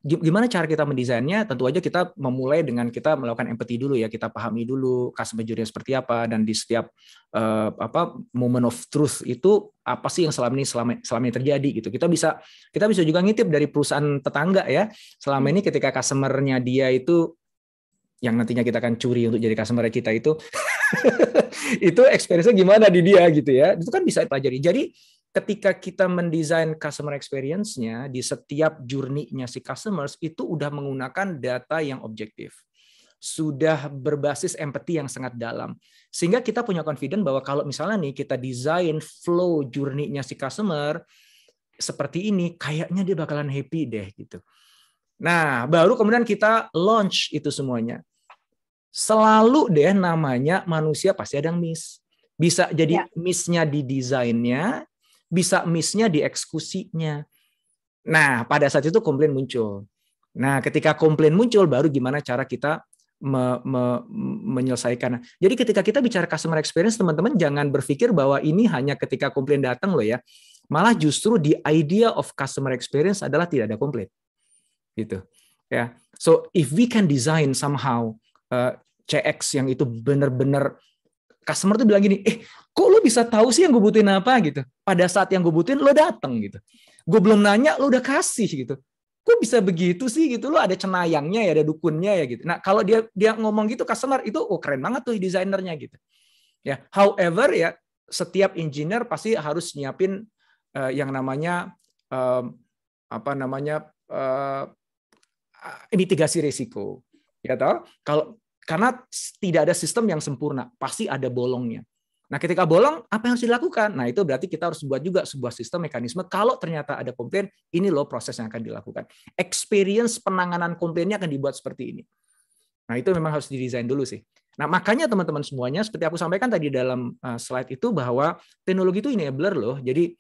gimana cara kita mendesainnya? Tentu aja kita memulai dengan kita melakukan empathy dulu ya, kita pahami dulu customer journey seperti apa dan di setiap uh, apa moment of truth itu apa sih yang selama ini selama, selama ini terjadi gitu. Kita bisa kita bisa juga ngitip dari perusahaan tetangga ya. Selama ini ketika customernya dia itu yang nantinya kita akan curi untuk jadi customer kita itu itu experience gimana di dia gitu ya. Itu kan bisa dipelajari. Jadi ketika kita mendesain customer experience-nya di setiap journey-nya si customers itu udah menggunakan data yang objektif. Sudah berbasis empati yang sangat dalam. Sehingga kita punya confident bahwa kalau misalnya nih kita desain flow journey-nya si customer seperti ini, kayaknya dia bakalan happy deh gitu. Nah, baru kemudian kita launch itu semuanya. Selalu deh namanya manusia pasti ada yang miss bisa jadi ya. miss-nya di desainnya, bisa miss-nya di eksekusinya. Nah, pada saat itu komplain muncul. Nah, ketika komplain muncul, baru gimana cara kita me, me, menyelesaikan. Jadi ketika kita bicara customer experience, teman-teman jangan berpikir bahwa ini hanya ketika komplain datang loh ya. Malah justru the idea of customer experience adalah tidak ada komplain. Gitu. Ya. So if we can design somehow uh, CX yang itu benar-benar customer tuh bilang gini, eh kok lo bisa tahu sih yang gue butuhin apa gitu? Pada saat yang gue butuhin lo dateng gitu. Gue belum nanya lo udah kasih gitu. Kok bisa begitu sih gitu? Lo ada cenayangnya ya, ada dukunnya ya gitu. Nah kalau dia dia ngomong gitu customer itu oh keren banget tuh desainernya gitu. Ya, however ya setiap engineer pasti harus nyiapin uh, yang namanya uh, apa namanya uh, mitigasi risiko ya toh kalau karena tidak ada sistem yang sempurna, pasti ada bolongnya. Nah, ketika bolong, apa yang harus dilakukan? Nah, itu berarti kita harus buat juga sebuah sistem mekanisme. Kalau ternyata ada komplain, ini loh proses yang akan dilakukan. Experience penanganan komplainnya akan dibuat seperti ini. Nah, itu memang harus didesain dulu sih. Nah, makanya teman-teman semuanya, seperti aku sampaikan tadi dalam eh, slide itu, bahwa teknologi itu enabler loh. Jadi,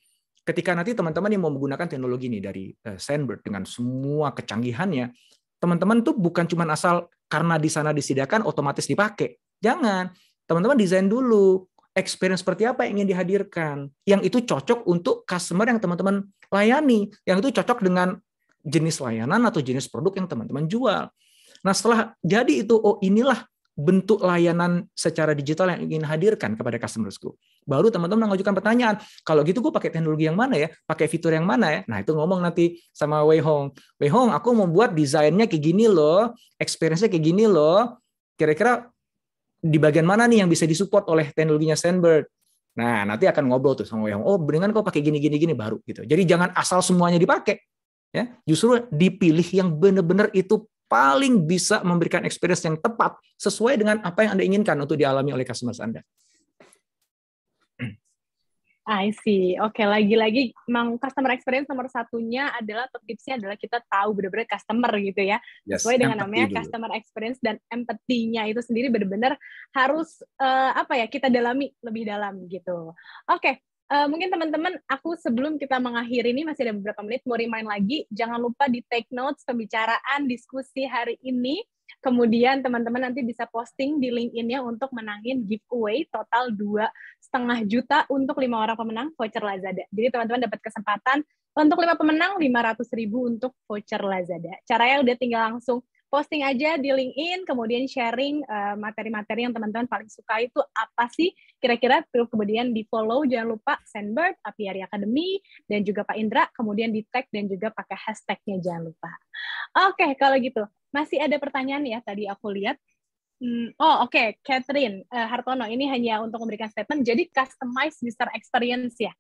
ketika nanti teman-teman yang mau menggunakan teknologi ini dari eh, Sandberg dengan semua kecanggihannya, teman-teman tuh bukan cuma asal karena di sana disediakan otomatis dipakai. Jangan. Teman-teman desain dulu experience seperti apa yang ingin dihadirkan. Yang itu cocok untuk customer yang teman-teman layani, yang itu cocok dengan jenis layanan atau jenis produk yang teman-teman jual. Nah, setelah jadi itu oh inilah bentuk layanan secara digital yang ingin hadirkan kepada customersku. Baru teman-teman mengajukan pertanyaan, kalau gitu gue pakai teknologi yang mana ya? Pakai fitur yang mana ya? Nah itu ngomong nanti sama Wei Hong. Wei Hong, aku mau buat desainnya kayak gini loh, experience kayak gini loh. Kira-kira di bagian mana nih yang bisa disupport oleh teknologinya Sandbird? Nah nanti akan ngobrol tuh sama Wei Hong. Oh dengan kau pakai gini-gini gini baru gitu. Jadi jangan asal semuanya dipakai. Ya, justru dipilih yang benar-benar itu paling bisa memberikan experience yang tepat sesuai dengan apa yang Anda inginkan untuk dialami oleh customer Anda. I see. Oke, okay, lagi-lagi memang customer experience nomor satunya adalah atau tipsnya adalah kita tahu benar-benar customer gitu ya. Yes, Sesuai dengan namanya dulu. customer experience dan empatinya itu sendiri benar-benar harus uh, apa ya kita dalami lebih dalam gitu. Oke, okay, Uh, mungkin teman-teman, aku sebelum kita mengakhiri ini masih ada beberapa menit, mau remind lagi, jangan lupa di take notes pembicaraan diskusi hari ini. Kemudian teman-teman nanti bisa posting di LinkedIn-nya untuk menangin giveaway total dua setengah juta untuk lima orang pemenang voucher Lazada. Jadi teman-teman dapat kesempatan untuk lima pemenang ratus ribu untuk voucher Lazada. Caranya udah tinggal langsung posting aja di LinkedIn, kemudian sharing eh, materi-materi uh, yang teman-teman paling suka itu apa sih kira-kira, terus kemudian di follow, jangan lupa Sandbird, Apiari Academy, dan juga Pak Indra, kemudian di tag dan juga pakai hashtagnya jangan lupa. Oke, okay, kalau gitu, masih ada pertanyaan ya tadi aku lihat. Hmm, oh oke, okay. Catherine uh, Hartono ini hanya untuk memberikan statement. Jadi customize user experience ya.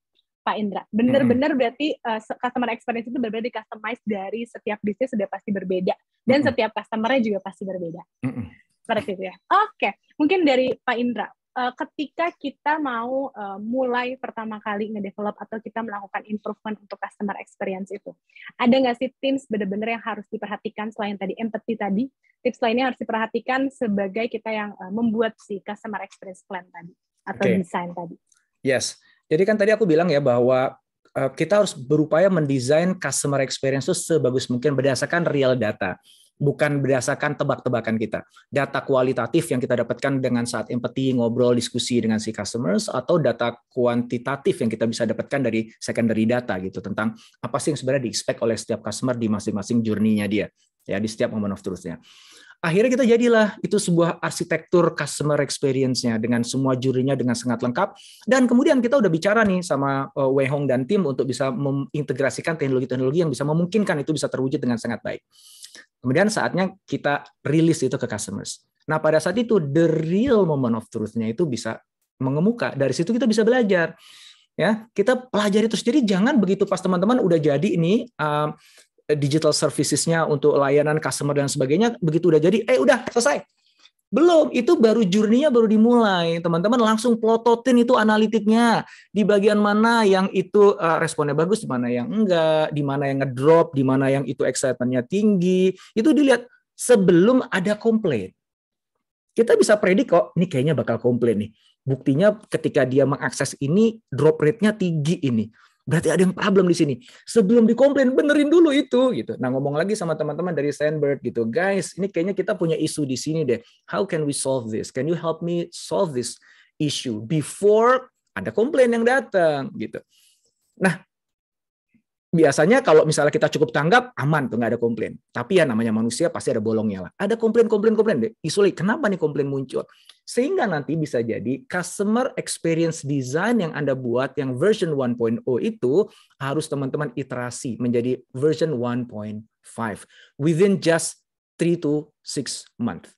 Pak Indra. Bener-bener hmm. berarti uh, customer experience itu berbeda benar di customize dari setiap bisnis sudah pasti berbeda dan hmm. setiap customernya juga pasti berbeda. Hmm. Seperti itu ya. Oke, okay. mungkin dari Pak Indra uh, ketika kita mau uh, mulai pertama kali ngedevelop atau kita melakukan improvement untuk customer experience itu, ada nggak sih tips bener-bener yang harus diperhatikan selain tadi empathy tadi, tips lainnya harus diperhatikan sebagai kita yang uh, membuat si customer experience plan tadi atau okay. desain tadi? Yes, jadi kan tadi aku bilang ya bahwa eh, kita harus berupaya mendesain customer experience itu sebagus mungkin berdasarkan real data bukan berdasarkan tebak-tebakan kita. Data kualitatif yang kita dapatkan dengan saat empathy ngobrol, diskusi dengan si customers, atau data kuantitatif yang kita bisa dapatkan dari secondary data gitu tentang apa sih yang sebenarnya di-expect oleh setiap customer di masing-masing journey-nya dia, ya di setiap moment of truth-nya akhirnya kita jadilah itu sebuah arsitektur customer experience-nya dengan semua jurinya dengan sangat lengkap dan kemudian kita udah bicara nih sama eh, Wei Hong dan tim untuk bisa mengintegrasikan teknologi-teknologi yang bisa memungkinkan itu bisa terwujud dengan sangat baik. Kemudian saatnya kita rilis itu ke customers. Nah, pada saat itu the real moment of truth-nya itu bisa mengemuka. Dari situ kita bisa belajar. Ya, kita pelajari terus. Jadi jangan begitu pas teman-teman udah jadi ini eh, digital servicesnya untuk layanan customer dan sebagainya begitu udah jadi eh udah selesai belum, itu baru jurninya baru dimulai. Teman-teman langsung plototin itu analitiknya. Di bagian mana yang itu eh, responnya bagus, di mana yang enggak, di mana yang ngedrop, di mana yang itu excitementnya tinggi. Itu dilihat sebelum ada komplain. Kita bisa predik kok, ini kayaknya bakal komplain nih. Buktinya ketika dia mengakses ini, drop rate-nya tinggi ini. Berarti ada yang problem di sini. Sebelum dikomplain, benerin dulu itu. gitu. Nah, ngomong lagi sama teman-teman dari Sandberg gitu. Guys, ini kayaknya kita punya isu di sini deh. How can we solve this? Can you help me solve this issue before ada komplain yang datang gitu. Nah, biasanya kalau misalnya kita cukup tanggap aman tuh nggak ada komplain tapi ya namanya manusia pasti ada bolongnya lah ada komplain komplain komplain deh isolate kenapa nih komplain muncul sehingga nanti bisa jadi customer experience design yang Anda buat yang version 1.0 itu harus teman-teman iterasi menjadi version 1.5 within just 3 to 6 month.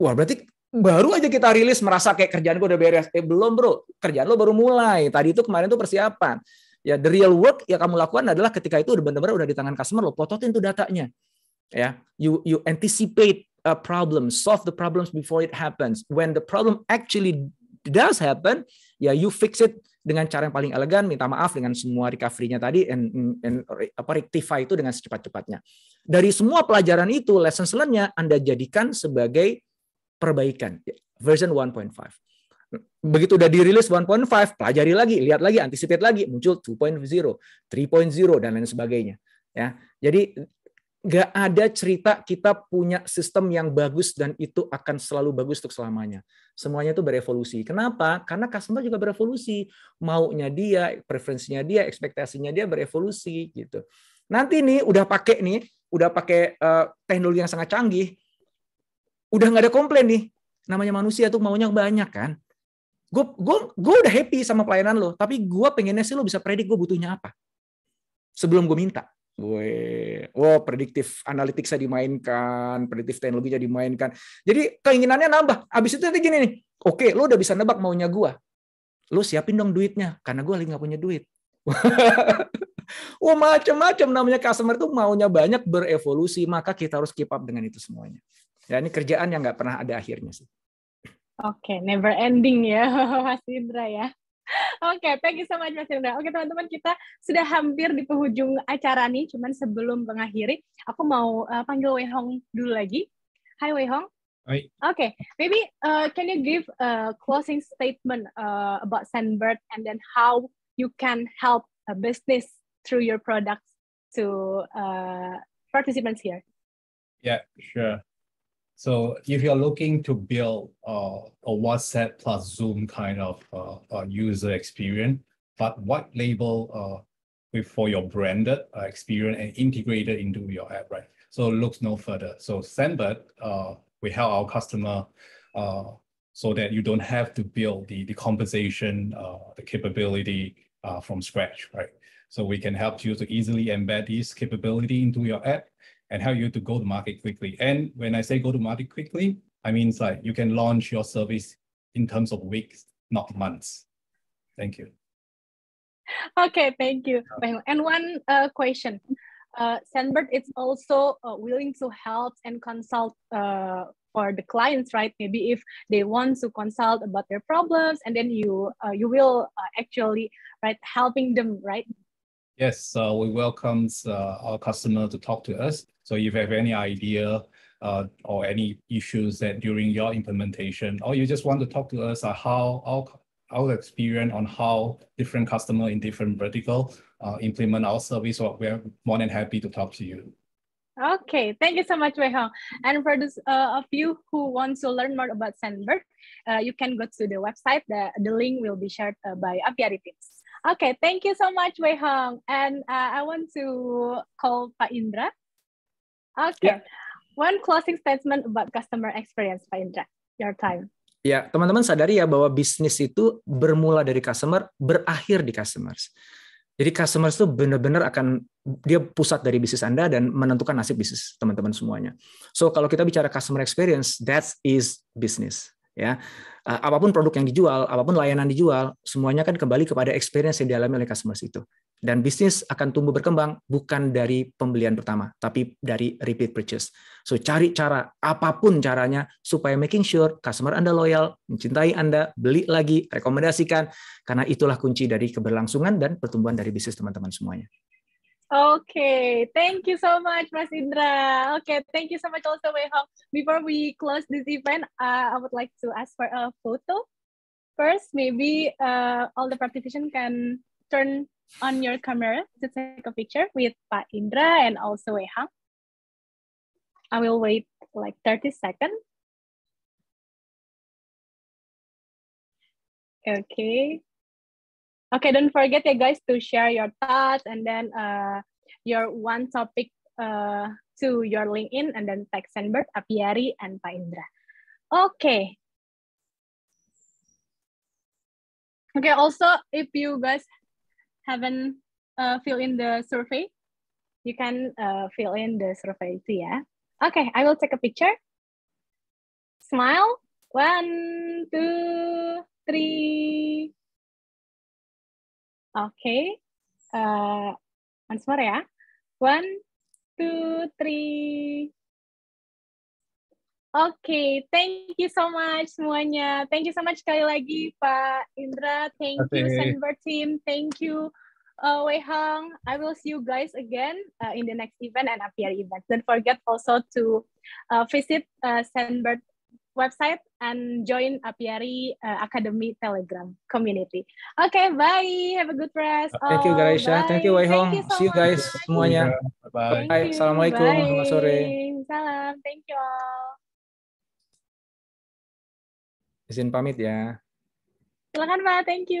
Wah, berarti baru aja kita rilis merasa kayak kerjaan gue udah beres. Eh belum bro, kerjaan lo baru mulai. Tadi itu kemarin tuh persiapan. Ya, the real work yang kamu lakukan adalah ketika itu benar-benar udah di tangan customer lo, pototin tuh datanya. Ya, you you anticipate a problem, solve the problems before it happens. When the problem actually does happen, ya you fix it dengan cara yang paling elegan, minta maaf dengan semua recovery-nya tadi and, and apa rectify itu dengan secepat-cepatnya. Dari semua pelajaran itu, lessons learn Anda jadikan sebagai perbaikan version 1.5 begitu udah dirilis 1.5, pelajari lagi, lihat lagi, anticipate lagi, muncul 2.0, 3.0 dan lain sebagainya. Ya, jadi nggak ada cerita kita punya sistem yang bagus dan itu akan selalu bagus untuk selamanya. Semuanya itu berevolusi. Kenapa? Karena customer juga berevolusi. Maunya dia, preferensinya dia, ekspektasinya dia berevolusi gitu. Nanti nih udah pakai nih, udah pakai uh, teknologi yang sangat canggih, udah nggak ada komplain nih. Namanya manusia tuh maunya banyak kan gue gue gue udah happy sama pelayanan lo tapi gue pengennya sih lo bisa predik gue butuhnya apa sebelum gue minta gue wow prediktif analitik saya dimainkan prediktif teknologinya dimainkan jadi keinginannya nambah abis itu nanti gini nih oke lo udah bisa nebak maunya gue lo siapin dong duitnya karena gue lagi nggak punya duit Wah macam-macam namanya customer tuh maunya banyak berevolusi maka kita harus keep up dengan itu semuanya. Ya ini kerjaan yang nggak pernah ada akhirnya sih. Oke, okay, never ending ya, Mas Indra ya. Oke, okay, thank you so much Mas Indra. Oke okay, teman-teman, kita sudah hampir di penghujung acara nih, cuman sebelum mengakhiri, aku mau uh, panggil Wei Hong dulu lagi. Hai Wei Hong. Hai. Oke, okay, maybe uh, can you give a closing statement uh, about Sandbird and then how you can help a business through your products to uh, participants here? Yeah, sure. So if you're looking to build uh, a WhatsApp plus Zoom kind of uh, user experience, but white label uh, with for your branded uh, experience and integrated into your app, right? So looks no further. So Sandbird, uh, we help our customer so that you don't have to build the, the compensation, the capability from scratch, right? So we can help you to easily embed this capability into your app and help you to go to market quickly. And when I say go to market quickly, I mean like you can launch your service in terms of weeks, not months. Thank you. Okay, thank you. And one uh, question. Uh, Sandbird is also uh, willing to help and consult uh, for the clients, right? Maybe if they want to consult about their problems, and then you uh, you will uh, actually right helping them, right? Yes, so uh, we welcome uh, our customer to talk to us. So if you have any idea uh, or any issues that during your implementation, or you just want to talk to us on uh, how our, our experience on how different customer in different vertical uh, implement our service, well, we're more than happy to talk to you. Okay, thank you so much, Wei Hong. And for those uh, of you who want to learn more about Sandberg, uh, you can go to the website. The, the link will be shared by Aviary Teams. Okay, thank you so much, Wei Hong. And uh, I want to call Pak Indra. Okay. Yeah. One closing statement about customer experience, Pak Indra. Your time. Ya, teman-teman sadari ya bahwa bisnis itu bermula dari customer, berakhir di customers. Jadi customers itu benar-benar akan dia pusat dari bisnis Anda dan menentukan nasib bisnis teman-teman semuanya. So kalau kita bicara customer experience, that is business ya eh, apapun produk yang dijual apapun layanan dijual semuanya kan kembali kepada experience yang dialami oleh customers itu dan bisnis akan tumbuh berkembang bukan dari pembelian pertama tapi dari repeat purchase so cari cara apapun caranya supaya making sure customer anda loyal mencintai anda beli lagi rekomendasikan karena itulah kunci dari keberlangsungan dan pertumbuhan dari bisnis teman-teman semuanya Okay, thank you so much, Mas Indra. Okay, thank you so much also, Weho. Before we close this event, uh, I would like to ask for a photo. First, maybe uh, all the participants can turn on your camera to take a picture with Pa Indra and also Weha. I will wait like 30 seconds. Okay. Okay, don't forget ya guys to share your thoughts and then uh, your one topic uh, to your LinkedIn and then tag Sandberg, Apiari, and Pak Indra. Okay. Okay, also if you guys haven't uh, fill in the survey, you can uh, fill in the survey too Yeah. Okay, I will take a picture. Smile. One, two, three. Okay. Uh, eh, once more ya. One, two, three. Oke, okay, thank you so much semuanya. Thank you so much sekali lagi Pak Indra. Thank you Sandberg team. Thank you uh, Wei Hang. I will see you guys again uh, in the next event and after event. Don't forget also to uh, visit uh, Sandbird website and join Apiari uh, Academy Telegram community. Okay, bye. Have a good rest. Oh, Thank you, oh, Garisha. Ya. Bye. Thank you, Wei So See you guys much. semuanya. Bye. Bye. Assalamualaikum. Selamat sore. Salam. Thank you all. Izin pamit ya. Silakan, Pak. Thank you.